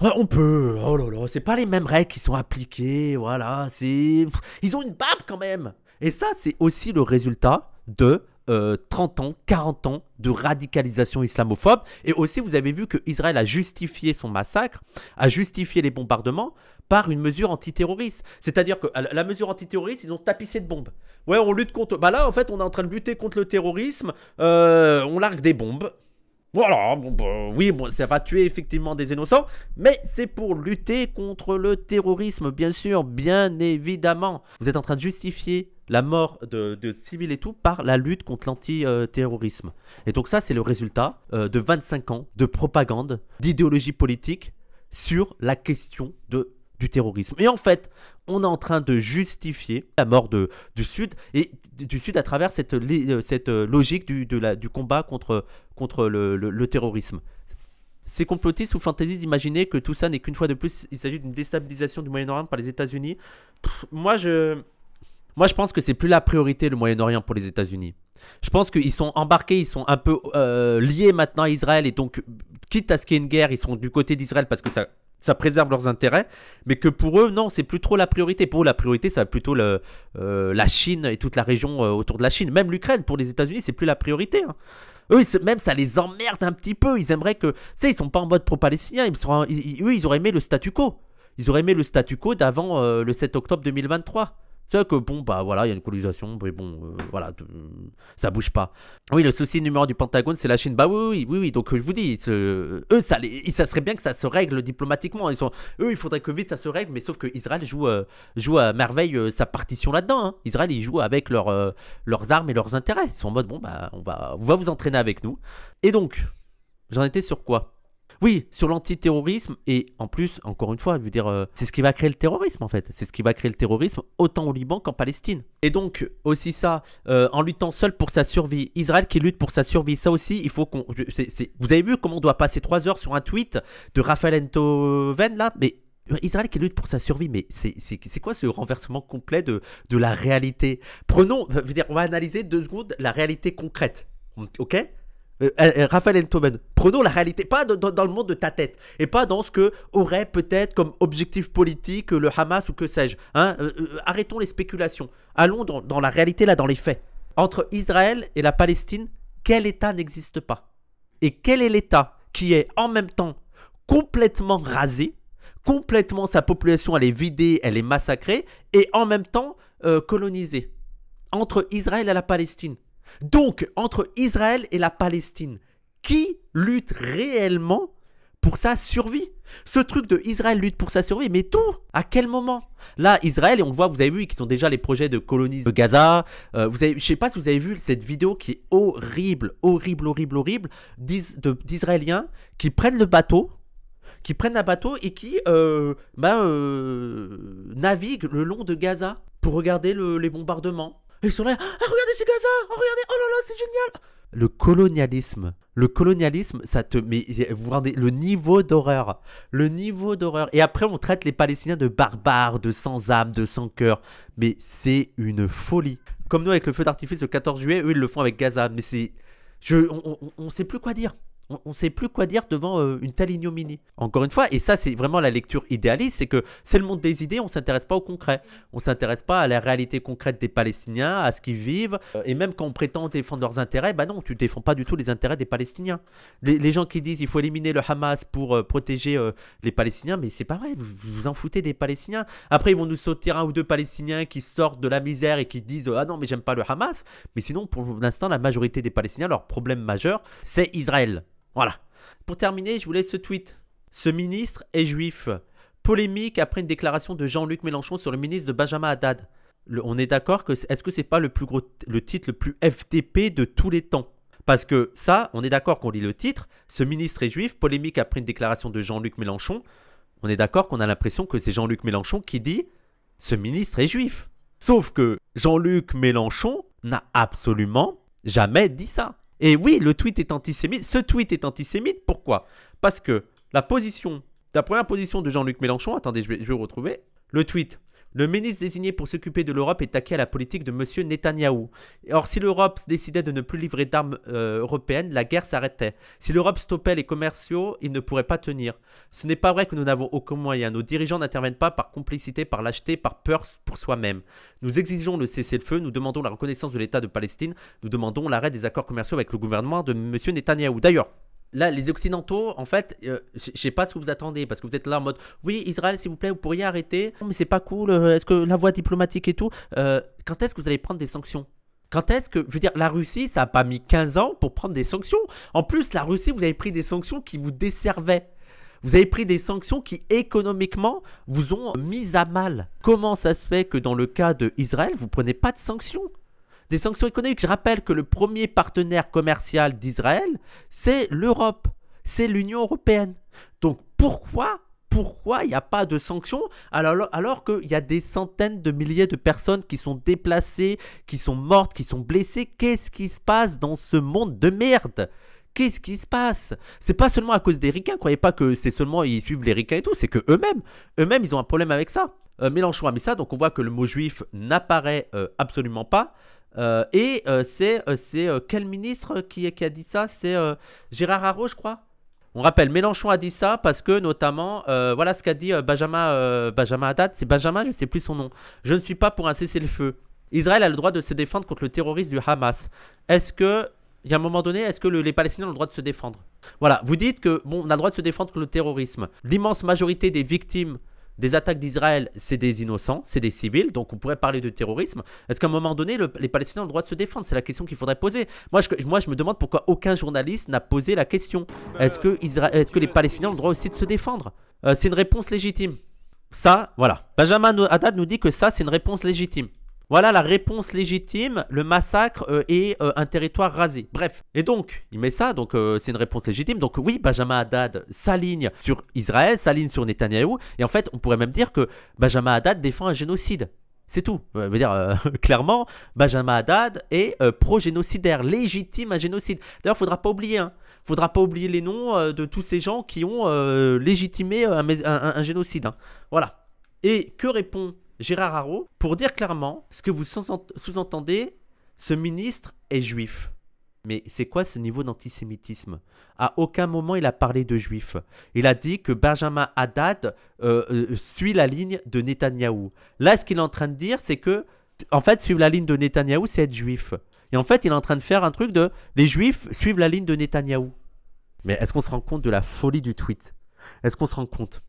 on peut, oh là là, c'est pas les mêmes règles qui sont appliquées, voilà, c'est... Ils ont une barbe quand même Et ça, c'est aussi le résultat de 30 euh, ans, 40 ans de radicalisation islamophobe. Et aussi, vous avez vu que Israël a justifié son massacre, a justifié les bombardements par une mesure antiterroriste. C'est-à-dire que la mesure antiterroriste, ils ont tapissé de bombes. Ouais, on lutte contre... Bah là, en fait, on est en train de lutter contre le terrorisme, euh, on largue des bombes. Voilà, bah, oui, bon, ça va tuer effectivement des innocents, mais c'est pour lutter contre le terrorisme, bien sûr, bien évidemment. Vous êtes en train de justifier la mort de, civils et tout par la lutte contre l'antiterrorisme. Et donc ça, c'est le résultat euh, de 25 ans de propagande, d'idéologie politique sur la question de, du terrorisme. Et en fait, on est en train de justifier la mort de, du Sud et du Sud à travers cette, euh, cette euh, logique du, du combat contre, contre le, terrorisme. C'est complotiste ou fantaisie d'imaginer que tout ça n'est qu'une fois de plus, il s'agit d'une déstabilisation du Moyen-Orient par les États-Unis. Moi, je, moi, je pense que c'est plus la priorité le Moyen-Orient pour les États-Unis. Je pense qu'ils sont embarqués, ils sont un peu euh, liés maintenant à Israël et donc, quitte à ce qu'il y ait une guerre, ils sont du côté d'Israël parce que ça, ça préserve leurs intérêts, mais que pour eux, non, c'est plus trop la priorité. Pour eux, la priorité, ça va plutôt le, euh, la Chine et toute la région euh, autour de la Chine. Même l'Ukraine, pour les États-Unis, c'est plus la priorité. Hein. Eux, même ça les emmerde un petit peu. Ils aimeraient que. Tu sais, ils sont pas en mode pro-palestinien. Ils eux, ils auraient aimé le statu quo. Ils auraient aimé le statu quo d'avant le 7 octobre 2023. C'est vrai que bon, bah voilà, il y a une colonisation, mais bon, euh, voilà, ça bouge pas. Oui, le souci numéro du Pentagone, c'est la Chine. Bah oui, oui, oui, donc euh, je vous dis, eux, ça, les, ça serait bien que ça se règle diplomatiquement. Ils sont, eux, il faudrait que vite ça se règle, mais sauf que Israël joue, euh, joue à merveille sa partition là-dedans. Hein. Israël, ils jouent avec leur, leurs armes et leurs intérêts. Ils sont en mode, bon, bah, on va, on va vous entraîner avec nous. Et donc, j'en étais sur quoi oui, sur l'antiterrorisme, et en plus, encore une fois, je dire, euh, c'est ce qui va créer le terrorisme en fait. C'est ce qui va créer le terrorisme autant au Liban qu'en Palestine. Et donc, aussi ça, euh, en luttant seul pour sa survie, Israël qui lutte pour sa survie, ça aussi, il faut qu'on. Vous avez vu comment on doit passer trois heures sur un tweet de Raphaël Entoven là Mais euh, Israël qui lutte pour sa survie, mais c'est quoi ce renversement complet de, la réalité Prenons, je dire, on va analyser deux secondes la réalité concrète. Ok euh, euh, euh, Raphaël Enthoven, prenons la réalité, pas dans, le monde de ta tête, et pas dans ce que aurait peut-être comme objectif politique le Hamas ou que sais-je. Hein, arrêtons les spéculations, allons dans, dans, la réalité, là, dans les faits. Entre Israël et la Palestine, quel État n'existe pas Et quel est l'État qui est en même temps complètement rasé, complètement sa population, elle est vidée, elle est massacrée, et en même temps colonisée Entre Israël et la Palestine, donc, entre Israël et la Palestine, qui lutte réellement pour sa survie. Ce truc de Israël lutte pour sa survie, mais tout À quel moment Là, Israël, et on le voit, vous avez vu qu'ils ont déjà les projets de de Gaza. Je euh, vous avez, je sais pas si vous avez vu cette vidéo qui est horrible, horrible, horrible, horrible, d'Israéliens qui prennent le bateau, qui prennent un bateau et qui euh, ben, euh, naviguent le long de Gaza pour regarder les bombardements ils sont là, ah regardez c'est Gaza, oh, regardez, oh là là c'est génial le colonialisme. Le colonialisme, ça te met. Vous rendez le niveau d'horreur. Le niveau d'horreur. Et après, on traite les Palestiniens de barbares, de sans âme, de sans cœur. Mais c'est une folie. Comme nous avec le feu d'artifice le 14 juillet, eux ils le font avec Gaza. Mais c'est. Je... on sait plus quoi dire on ne sait plus quoi dire devant euh, une telle ignominie. Encore une fois, et ça c'est vraiment la lecture idéaliste, c'est que c'est le monde des idées, on ne s'intéresse pas au concret. On ne s'intéresse pas à la réalité concrète des Palestiniens, à ce qu'ils vivent, euh, et même quand on prétend défendre leurs intérêts, bah non, tu défends pas du tout les intérêts des Palestiniens. Les, gens qui disent il faut éliminer le Hamas pour euh, protéger les Palestiniens, mais c'est pas vrai, vous vous en foutez des Palestiniens. Après ils vont nous sauter un ou deux Palestiniens qui sortent de la misère et qui disent ah non mais j'aime pas le Hamas, mais sinon pour l'instant la majorité des Palestiniens, leur problème majeur c'est Israël. Voilà. Pour terminer, je vous laisse ce tweet. Ce ministre est juif. Polémique après une déclaration de Jean-Luc Mélenchon sur le ministre de Benjamin Haddad. on est d'accord que est-ce que c'est pas le plus gros le titre le plus FTP de tous les temps Parce que ça, on est d'accord qu'on lit le titre, ce ministre est juif, polémique après une déclaration de Jean-Luc Mélenchon. On est d'accord qu'on a l'impression que c'est Jean-Luc Mélenchon qui dit ce ministre est juif. Sauf que Jean-Luc Mélenchon n'a absolument jamais dit ça. Et oui, le tweet est antisémite. Ce tweet est antisémite, pourquoi Parce que la position, la première position de Jean-Luc Mélenchon, attendez, je vais, je retrouver, le tweet, le ministre désigné pour s'occuper de l'Europe est taqué à la politique de M. Netanyahou. Or, si l'Europe décidait de ne plus livrer d'armes euh, européennes, la guerre s'arrêtait. Si l'Europe stoppait les commerciaux, il ne pourrait pas tenir. Ce n'est pas vrai que nous n'avons aucun moyen. Nos dirigeants n'interviennent pas par complicité, par lâcheté, par peur pour soi-même. Nous exigeons le cessez-le-feu, nous demandons la reconnaissance de l'État de Palestine, nous demandons l'arrêt des accords commerciaux avec le gouvernement de M. Netanyahou. D'ailleurs, là, les Occidentaux, en fait, euh, je je sais pas ce que vous attendez, parce que vous êtes là en mode, oui, Israël, s'il vous plaît, vous pourriez arrêter, mais c'est pas cool, euh, est-ce que la voie diplomatique et tout, euh, quand est-ce que vous allez prendre des sanctions quand est-ce que, je veux dire, la Russie, ça n'a pas mis 15 ans pour prendre des sanctions. En plus, la Russie, vous avez pris des sanctions qui vous desservaient. Vous avez pris des sanctions qui économiquement vous ont mis à mal. Comment ça se fait que dans le cas d'Israël, Israël, vous prenez pas de sanctions sanctions économiques. Je rappelle que le premier partenaire commercial d'Israël, c'est l'Europe, c'est l'Union européenne. Donc pourquoi pourquoi il n'y a pas de sanctions alors, alors qu'il y a des centaines de milliers de personnes qui sont déplacées, qui sont mortes, qui sont blessées. Qu'est-ce qui se passe dans ce monde de merde Qu'est-ce qui se passe C'est pas seulement à cause des ricains. Croyez pas que c'est seulement ils suivent les ricains et tout. C'est que eux-mêmes, eux-mêmes, ils ont un problème avec ça. Euh, Mélenchon a mis ça, donc on voit que le mot juif n'apparaît euh, absolument pas. Euh, et euh, c'est euh, quel ministre qui, a dit ça C'est Gérard Haro, je crois. On rappelle, Mélenchon a dit ça parce que notamment, voilà ce qu'a dit Benjamin, Benjamin Haddad. C'est Benjamin, je ne sais plus son nom. Je ne suis pas pour un cessez-le-feu. Israël a le droit de se défendre contre le terrorisme du Hamas. Est-ce que, il y a un moment donné, est-ce que les Palestiniens ont le droit de se défendre Voilà, vous dites que, bon, on a le droit de se défendre contre le terrorisme. L'immense majorité des victimes des attaques d'Israël, c'est des innocents, c'est des civils, donc on pourrait parler de terrorisme. Est-ce qu'à un moment donné, les Palestiniens ont le droit de se défendre C'est la question qu'il faudrait poser. Moi je, moi, je me demande pourquoi aucun journaliste n'a posé la question. Bah, est-ce que, est que les Palestiniens ont le droit aussi de se défendre euh, C'est une réponse légitime. Ça, voilà. Benjamin Haddad nous dit que ça, c'est une réponse légitime. Voilà la réponse légitime, le massacre est euh, euh, un territoire rasé. Bref. Et donc, il met ça, donc euh, c'est une réponse légitime. Donc oui, Benjamin Haddad s'aligne sur Israël, s'aligne sur Netanyahou. Et en fait, on pourrait même dire que Benjamin Haddad défend un génocide. C'est tout. Je veux dire, (laughs) clairement, Benjamin Haddad est pro-génocidaire, légitime à génocide. D'ailleurs, faudra pas oublier, hein, faudra pas oublier les noms de tous ces gens qui ont légitimé un, génocide. Hein. Voilà. Et que répond Gérard Haro pour dire clairement ce que vous sous-entendez, ce ministre est juif. Mais c'est quoi ce niveau d'antisémitisme À aucun moment il a parlé de juifs. Il a dit que Benjamin Haddad euh, euh, suit la ligne de Netanyahou. Là, ce qu'il est en train de dire, c'est que, en fait, suivre la ligne de Netanyahou, c'est être juif. Et en fait, il est en train de faire un truc de les juifs suivent la ligne de Netanyahou. Mais est-ce qu'on se rend compte de la folie du tweet Est-ce qu'on se rend compte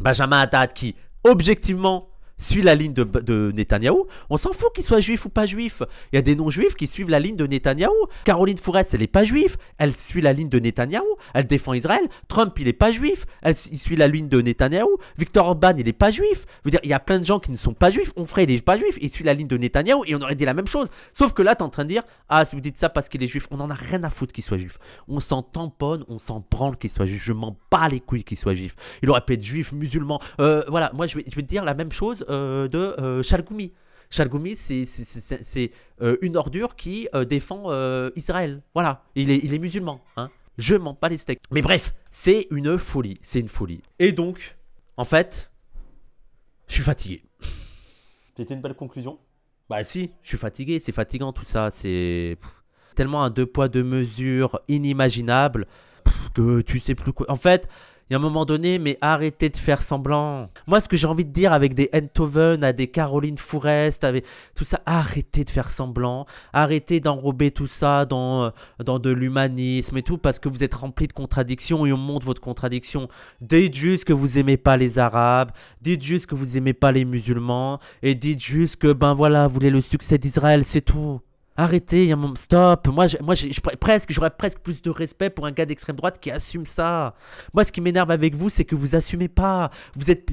Benjamin Haddad qui, objectivement, suit la ligne de, de Netanyahou. On s'en fout qu'il soit juif ou pas juif. Il y a des non-juifs qui suivent la ligne de Netanyahou. Caroline Fourest, elle n'est pas juive. Elle suit la ligne de Netanyahou. Elle défend Israël. Trump, il est pas juif. il suit la ligne de Netanyahou. Victor Orban, il est pas juif. il y a plein de gens qui ne sont pas juifs. On ferait, il n'est pas juif. Il suit la ligne de Netanyahou et on aurait dit la même chose. Sauf que là, tu es en train de dire Ah, si vous dites ça parce qu'il est juif, on en a rien à foutre qu'il soit juif. On s'en tamponne, on s'en branle qu'il soit juif. Je m'en bats les couilles qu'il soit juif. Il aurait pu être juif, musulman. Euh, voilà, moi, je vais te dire la même chose euh, de euh, Shalgoumi. Shalgoumi, c'est euh, une ordure qui défend Israël. Voilà, il est, musulman. Hein. Je mens pas les steaks. Mais bref, c'est une folie. C'est une folie. Et donc, en fait, je suis fatigué. C'était une belle conclusion. Bah si, je suis fatigué. C'est fatigant tout ça. C'est tellement un deux poids deux mesures inimaginable que tu sais plus quoi. En fait, y un moment donné, mais arrêtez de faire semblant. Moi, ce que j'ai envie de dire avec des Enthoven, à des Caroline Forest, avec tout ça, arrêtez de faire semblant. Arrêtez d'enrober tout ça dans, euh, dans de l'humanisme et tout, parce que vous êtes rempli de contradictions et on montre votre contradiction. Dites juste que vous aimez pas les Arabes, dites juste que vous aimez pas les musulmans, et dites juste que, ben voilà, vous voulez le succès d'Israël, c'est tout. Arrêtez, y a stop. Moi, moi je, presque, j'aurais presque plus de respect pour un gars d'extrême droite qui assume ça. Moi, ce qui m'énerve avec vous, c'est que vous assumez pas. Vous êtes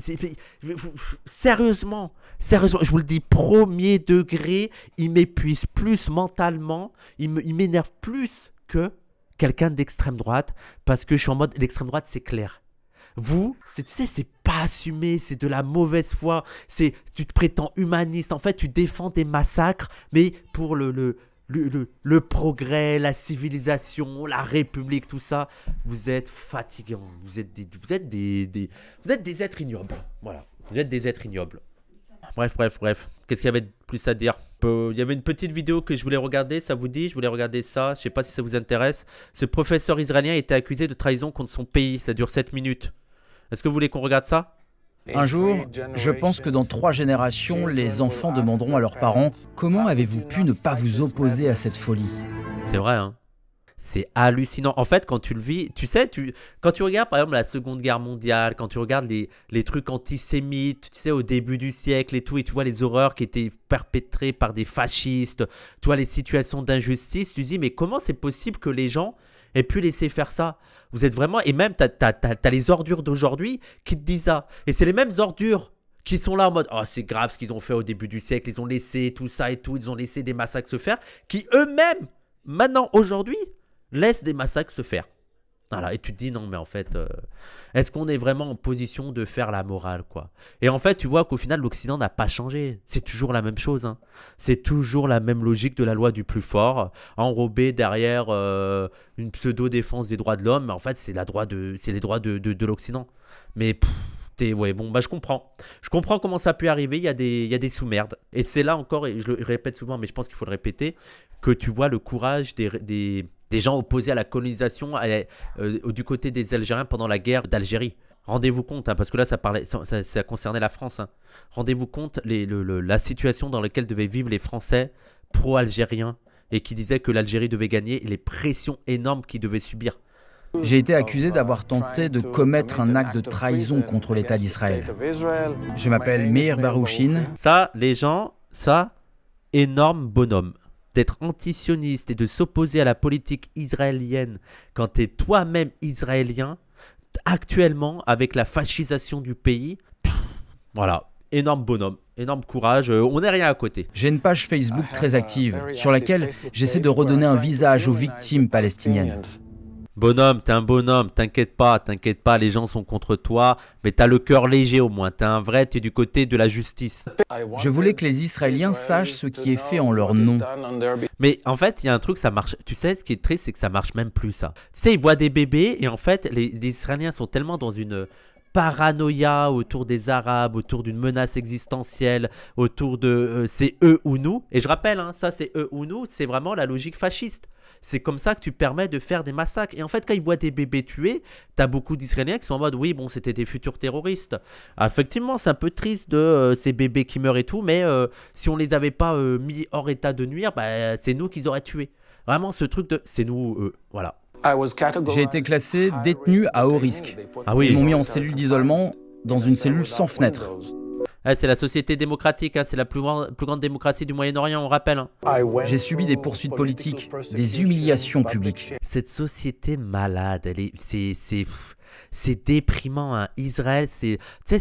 sérieusement, sérieusement, je vous le dis, premier degré, il m'épuise plus mentalement, il m'énerve plus que quelqu'un d'extrême droite parce que je suis en mode l'extrême droite, c'est clair. Vous, tu sais, c'est assumé, c'est de la mauvaise foi, c'est tu te prétends humaniste, en fait tu défends des massacres, mais pour le, le, le, progrès, la civilisation, la république, tout ça, vous êtes fatigant vous êtes des, vous êtes des, vous êtes des êtres ignobles, voilà, vous êtes des êtres ignobles. Bref, bref, bref. Qu'est-ce qu'il y avait de plus à dire Il y avait une petite vidéo que je voulais regarder, ça vous dit Je voulais regarder ça, je sais pas si ça vous intéresse. Ce professeur israélien était accusé de trahison contre son pays, ça dure 7 minutes. Est-ce que vous voulez qu'on regarde ça un jour, je pense que dans trois générations, les enfants demanderont à leurs parents Comment avez-vous pu ne pas vous opposer à cette folie C'est vrai, hein c'est hallucinant. En fait, quand tu le vis, tu sais, tu, quand tu regardes par exemple la Seconde Guerre mondiale, quand tu regardes les, les trucs antisémites, tu sais, au début du siècle et tout, et tu vois les horreurs qui étaient perpétrées par des fascistes, tu vois les situations d'injustice, tu dis, mais comment c'est possible que les gens aient pu laisser faire ça vous êtes vraiment. Et même, t'as les ordures d'aujourd'hui qui te disent ça. Et c'est les mêmes ordures qui sont là en mode Oh, c'est grave ce qu'ils ont fait au début du siècle. Ils ont laissé tout ça et tout. Ils ont laissé des massacres se faire. Qui eux-mêmes, maintenant, aujourd'hui, laissent des massacres se faire. Voilà, et tu te dis non mais en fait, euh, est-ce qu'on est vraiment en position de faire la morale quoi Et en fait, tu vois qu'au final, l'Occident n'a pas changé. C'est toujours la même chose. Hein. C'est toujours la même logique de la loi du plus fort, enrobée derrière euh, une pseudo défense des droits de l'homme. en fait, c'est la droit de, les droits de, l'Occident. Mais ouais, bon, bah, je comprends. Je comprends comment ça a pu arriver, il y a des, y a des sous-merdes. Et c'est là encore, et je le répète souvent, mais je pense qu'il faut le répéter, que tu vois le courage des, gens opposés à la colonisation euh, du côté des Algériens pendant la guerre d'Algérie. Rendez-vous compte, hein, parce que là, ça, parlait, ça, concernait la France. Hein. Rendez-vous compte les, la situation dans laquelle devaient vivre les Français pro-algériens et qui disaient que l'Algérie devait gagner les pressions énormes qu'ils devaient subir. J'ai été accusé d'avoir tenté de commettre un acte de trahison contre l'État d'Israël. Je m'appelle Meir Barouchin. Ça, les gens, ça, énorme bonhomme. D'être antisioniste et de s'opposer à la politique israélienne quand tu es toi-même israélien, actuellement, avec la fascisation du pays, voilà, énorme bonhomme énorme courage, euh, on n'est rien à côté. J'ai une page Facebook très active sur laquelle j'essaie de redonner un visage aux victimes palestiniennes. Bonhomme, t'es un bonhomme, t'inquiète pas, t'inquiète pas, les gens sont contre toi, mais t'as le cœur léger au moins, t'es un vrai, t'es du côté de la justice. Je voulais que les Israéliens sachent ce qui est fait en leur nom. Mais en fait, il y a un truc, ça marche. Tu sais, ce qui est triste, c'est que ça marche même plus, ça. Tu sais, ils voient des bébés, et en fait, les, Israéliens sont tellement dans une paranoïa autour des Arabes, autour d'une menace existentielle, autour de euh, c'est eux ou nous. Et je rappelle, hein, ça c'est eux ou nous, c'est vraiment la logique fasciste. C'est comme ça que tu permets de faire des massacres. Et en fait, quand ils voient des bébés tués, t'as beaucoup d'Israéliens qui sont en mode oui, bon, c'était des futurs terroristes. Ah, effectivement, c'est un peu triste de euh, ces bébés qui meurent et tout, mais euh, si on les avait pas euh, mis hors état de nuire, bah, c'est nous qu'ils auraient tués. Vraiment, ce truc de c'est nous, eux. Voilà. J'ai été classé détenu à haut risque. Ah oui. Ils m'ont mis en cellule d'isolement dans une cellule sans fenêtre. Ah, c'est la société démocratique, hein, c'est la plus, grande démocratie du Moyen-Orient, on rappelle. Hein. J'ai subi des poursuites politiques, des humiliations publiques. Cette société malade, c'est, déprimant. Hein. Israël, c'est,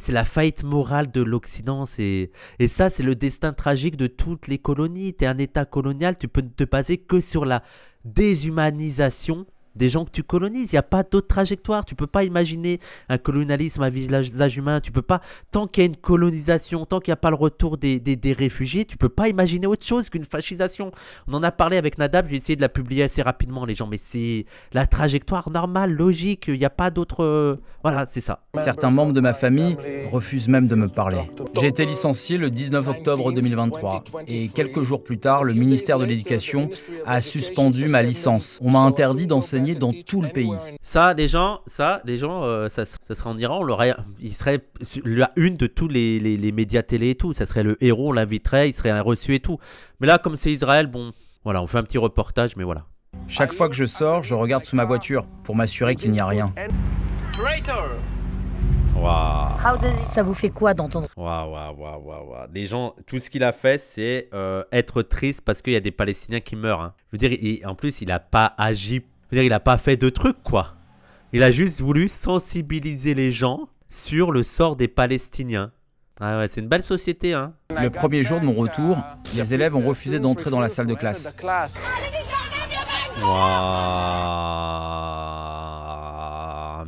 la faillite morale de l'Occident. Et ça, c'est le destin tragique de toutes les colonies. Tu es un État colonial, tu peux te baser que sur la déshumanisation des gens que tu colonises. Il n'y a pas d'autre trajectoire. Tu peux pas imaginer un colonialisme à visage humain. Tu peux pas, tant qu'il y a une colonisation, tant qu'il n'y a pas le retour des, des, des, réfugiés, tu peux pas imaginer autre chose qu'une fascisation. On en a parlé avec Nadab, J'ai essayé de la publier assez rapidement, les gens. Mais c'est la trajectoire normale, logique. Il n'y a pas d'autre. Euh, voilà, c'est ça. Bah, Certains membres de ma famille refusent même de me parler. J'ai été licencié le 19 octobre 2023 et quelques jours plus tard, le ministère de l'Éducation a suspendu ma licence. On m'a interdit d'enseigner dans tout le pays. Ça, les gens, ça, les gens, euh, ça, ça, serait en Iran, on il serait la une de tous les, les, médias télé et tout. Ça serait le héros, on l'inviterait, il serait reçu et tout. Mais là, comme c'est Israël, bon, voilà, on fait un petit reportage, mais voilà. Chaque fois que je sors, je regarde sous ma voiture pour m'assurer qu'il n'y a rien. Ça vous fait quoi d'entendre Waouh, waouh, waouh, waouh. Les gens, tout ce qu'il a fait, c'est euh, être triste parce qu'il y a des Palestiniens qui meurent. Hein. Je veux dire, en plus, il n'a pas agi dire, il n'a pas fait de truc, quoi. Il a juste voulu sensibiliser les gens sur le sort des Palestiniens. Ah ouais, c'est une belle société, hein. Le premier jour de mon retour, les élèves ont refusé d'entrer dans la salle de classe.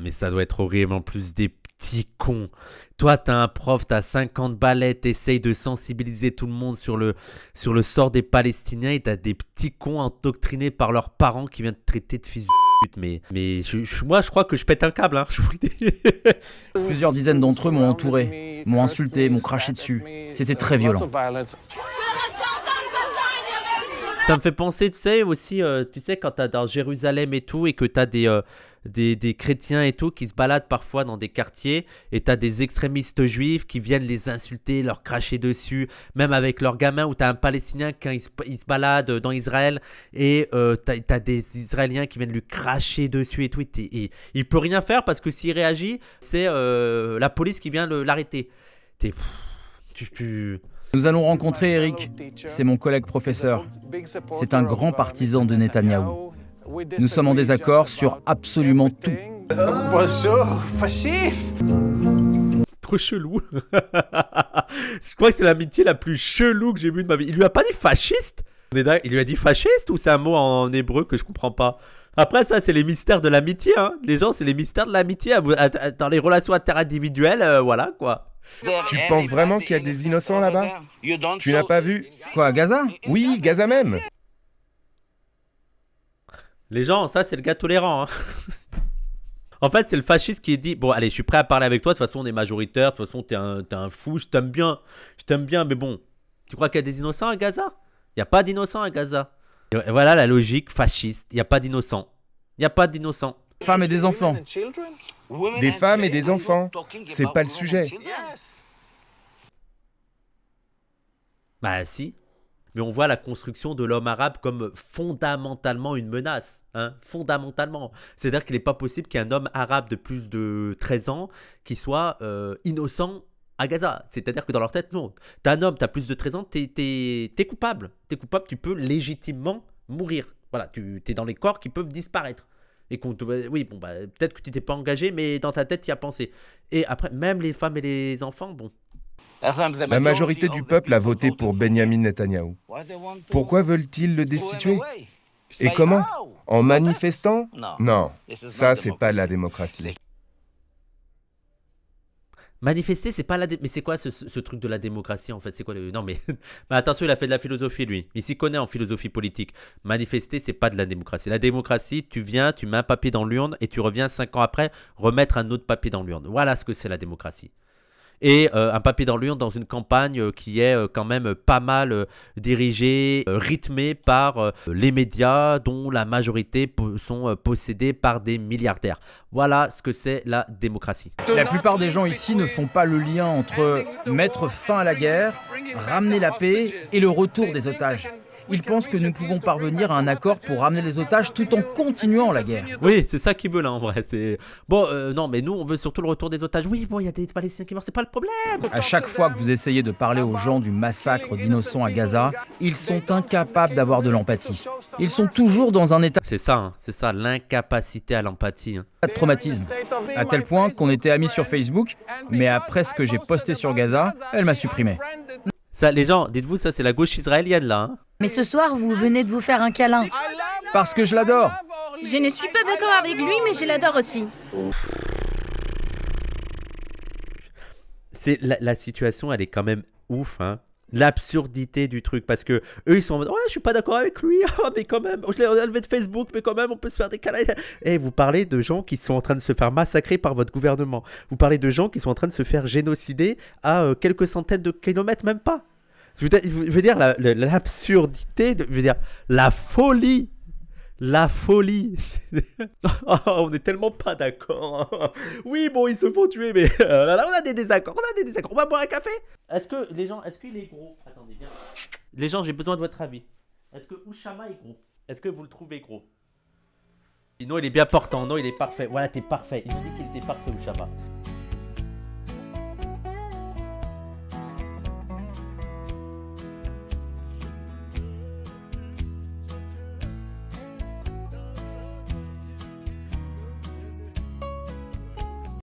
Mais ça doit être horrible, en plus des petits cons. Toi, t'as un prof, t'as 50 balais, t'essayes de sensibiliser tout le monde sur le, sur le sort des Palestiniens et t'as des petits cons endoctrinés par leurs parents qui viennent te traiter de fils de pute. Mais, mais moi, je crois que je pète un câble, hein. (laughs) je vous le dis. Plusieurs dizaines d'entre eux m'ont entouré, m'ont insulté, m'ont craché dessus. C'était très violent. Ça me fait penser, tu sais, aussi, euh, tu sais, quand t'as dans Jérusalem et tout, et que t'as des, euh, des, chrétiens et tout qui se baladent parfois dans des quartiers et t'as des extrémistes juifs qui viennent les insulter, leur cracher dessus, même avec leurs gamins ou t'as un Palestinien qui il se, balade dans Israël et euh, t'as as des Israéliens qui viennent lui cracher dessus et tout. Et, il peut rien faire parce que s'il réagit, c'est euh, la police qui vient l'arrêter. Tu, tu... Nous allons rencontrer Eric. C'est mon collègue professeur. C'est un grand partisan de Netanyahou. Nous sommes en désaccord sur absolument tout. Bonjour, fasciste Trop chelou. (laughs) Je crois que c'est l'amitié la plus chelou que j'ai vue de ma vie. Il lui a pas dit fasciste Il lui a dit fasciste ou c'est un mot en hébreu que je comprends pas après ça, c'est les mystères de l'amitié. Hein. Les gens, c'est les mystères de l'amitié. Dans les relations interindividuelles, euh, voilà quoi. Tu penses vraiment qu'il y a des innocents là-bas Tu n'as pas vu Quoi, Gaza Oui, Gaza même les gens, ça c'est le gars tolérant. Hein. (laughs) en fait, c'est le fasciste qui dit Bon, allez, je suis prêt à parler avec toi. De toute façon, on est majoritaire. De toute façon, t'es un, un fou. Je t'aime bien. Je t'aime bien, mais bon. Tu crois qu'il y a des innocents à Gaza Il n'y a pas d'innocents à Gaza. voilà la logique fasciste. Il n'y a pas d'innocents. Il n'y a pas d'innocents. Femmes et des enfants. Des femmes et des enfants. C'est pas le sujet. Bah si mais on voit la construction de l'homme arabe comme fondamentalement une menace. Hein, fondamentalement. C'est-à-dire qu'il n'est pas possible qu'un homme arabe de plus de 13 ans qui soit euh, innocent à Gaza. C'est-à-dire que dans leur tête, non. T'es un homme, t'as plus de 13 ans, t'es es, coupable. T'es coupable, tu peux légitimement mourir. Voilà, tu es dans les corps qui peuvent disparaître. Et qu'on Oui, bon, bah, peut-être que tu t'es pas engagé, mais dans ta tête, tu as pensé. Et après, même les femmes et les enfants, bon, la majorité du peuple a voté pour Benjamin Netanyahu. Pourquoi veulent-ils le destituer Et comment En manifestant Non, ça, c'est pas la démocratie. Manifester, c'est pas la. Mais c'est quoi ce, truc de la démocratie en fait C'est quoi Non, mais... (laughs) mais... attention, il a fait de la philosophie lui. Il s'y connaît en philosophie politique. Manifester, c'est pas de la démocratie. La démocratie, tu viens, tu mets un papier dans l'urne et tu reviens cinq ans après remettre un autre papier dans l'urne. Voilà ce que c'est la démocratie et euh, un papier dans dans une campagne euh, qui est euh, quand même pas mal dirigée, rythmée par les médias dont la majorité sont possédés par des milliardaires. Voilà ce que c'est la démocratie. La plupart des gens ici ne font pas le lien entre mettre fin à la guerre, ramener la paix et le retour des otages. Ils pensent que nous pouvons parvenir à un accord pour ramener les otages tout en continuant la guerre. Oui, c'est ça qu'ils veulent là en vrai. C'est Bon, euh, non, mais nous on veut surtout le retour des otages. Oui, bon, il y a des Palestiniens qui meurent, c'est pas le problème. À chaque fois que vous essayez de parler aux gens du massacre d'innocents à Gaza, ils sont incapables d'avoir de l'empathie. Ils sont toujours dans un état. C'est ça, hein, c'est ça, l'incapacité à l'empathie. Hein. traumatisme. À tel point qu'on était amis sur Facebook, mais après ce que j'ai posté sur Gaza, elle m'a supprimé. Ça, les gens, dites-vous, ça c'est la gauche israélienne là. Hein. Mais ce soir, vous venez de vous faire un câlin. Parce que je l'adore. Je ne suis pas d'accord avec lui, mais je l'adore aussi. C'est la, la, situation, elle est quand même ouf. Hein l'absurdité du truc parce que eux ils sont en mode ouais je suis pas d'accord avec lui (laughs) oh, mais quand même je l'ai enlevé de Facebook mais quand même on peut se faire des câlins et vous parlez de gens qui sont en train de se faire massacrer par votre gouvernement vous parlez de gens qui sont en train de se faire génocider à euh, quelques centaines de kilomètres même pas je veux dire l'absurdité je veux dire la folie la folie. (laughs) Oh, on est tellement pas d'accord. Hein. oui, bon, ils se font tuer, mais euh, là, on a des désaccords, on a des désaccords. On va boire un café. Est-ce que les gens, est-ce qu'il est gros Attendez bien. Les gens, j'ai besoin de votre avis. Est-ce que Ushama est gros Est-ce que vous le trouvez gros Non, il est bien portant. Non, il est parfait. Voilà, t'es parfait. ils ont dit qu'il était parfait, Ushama.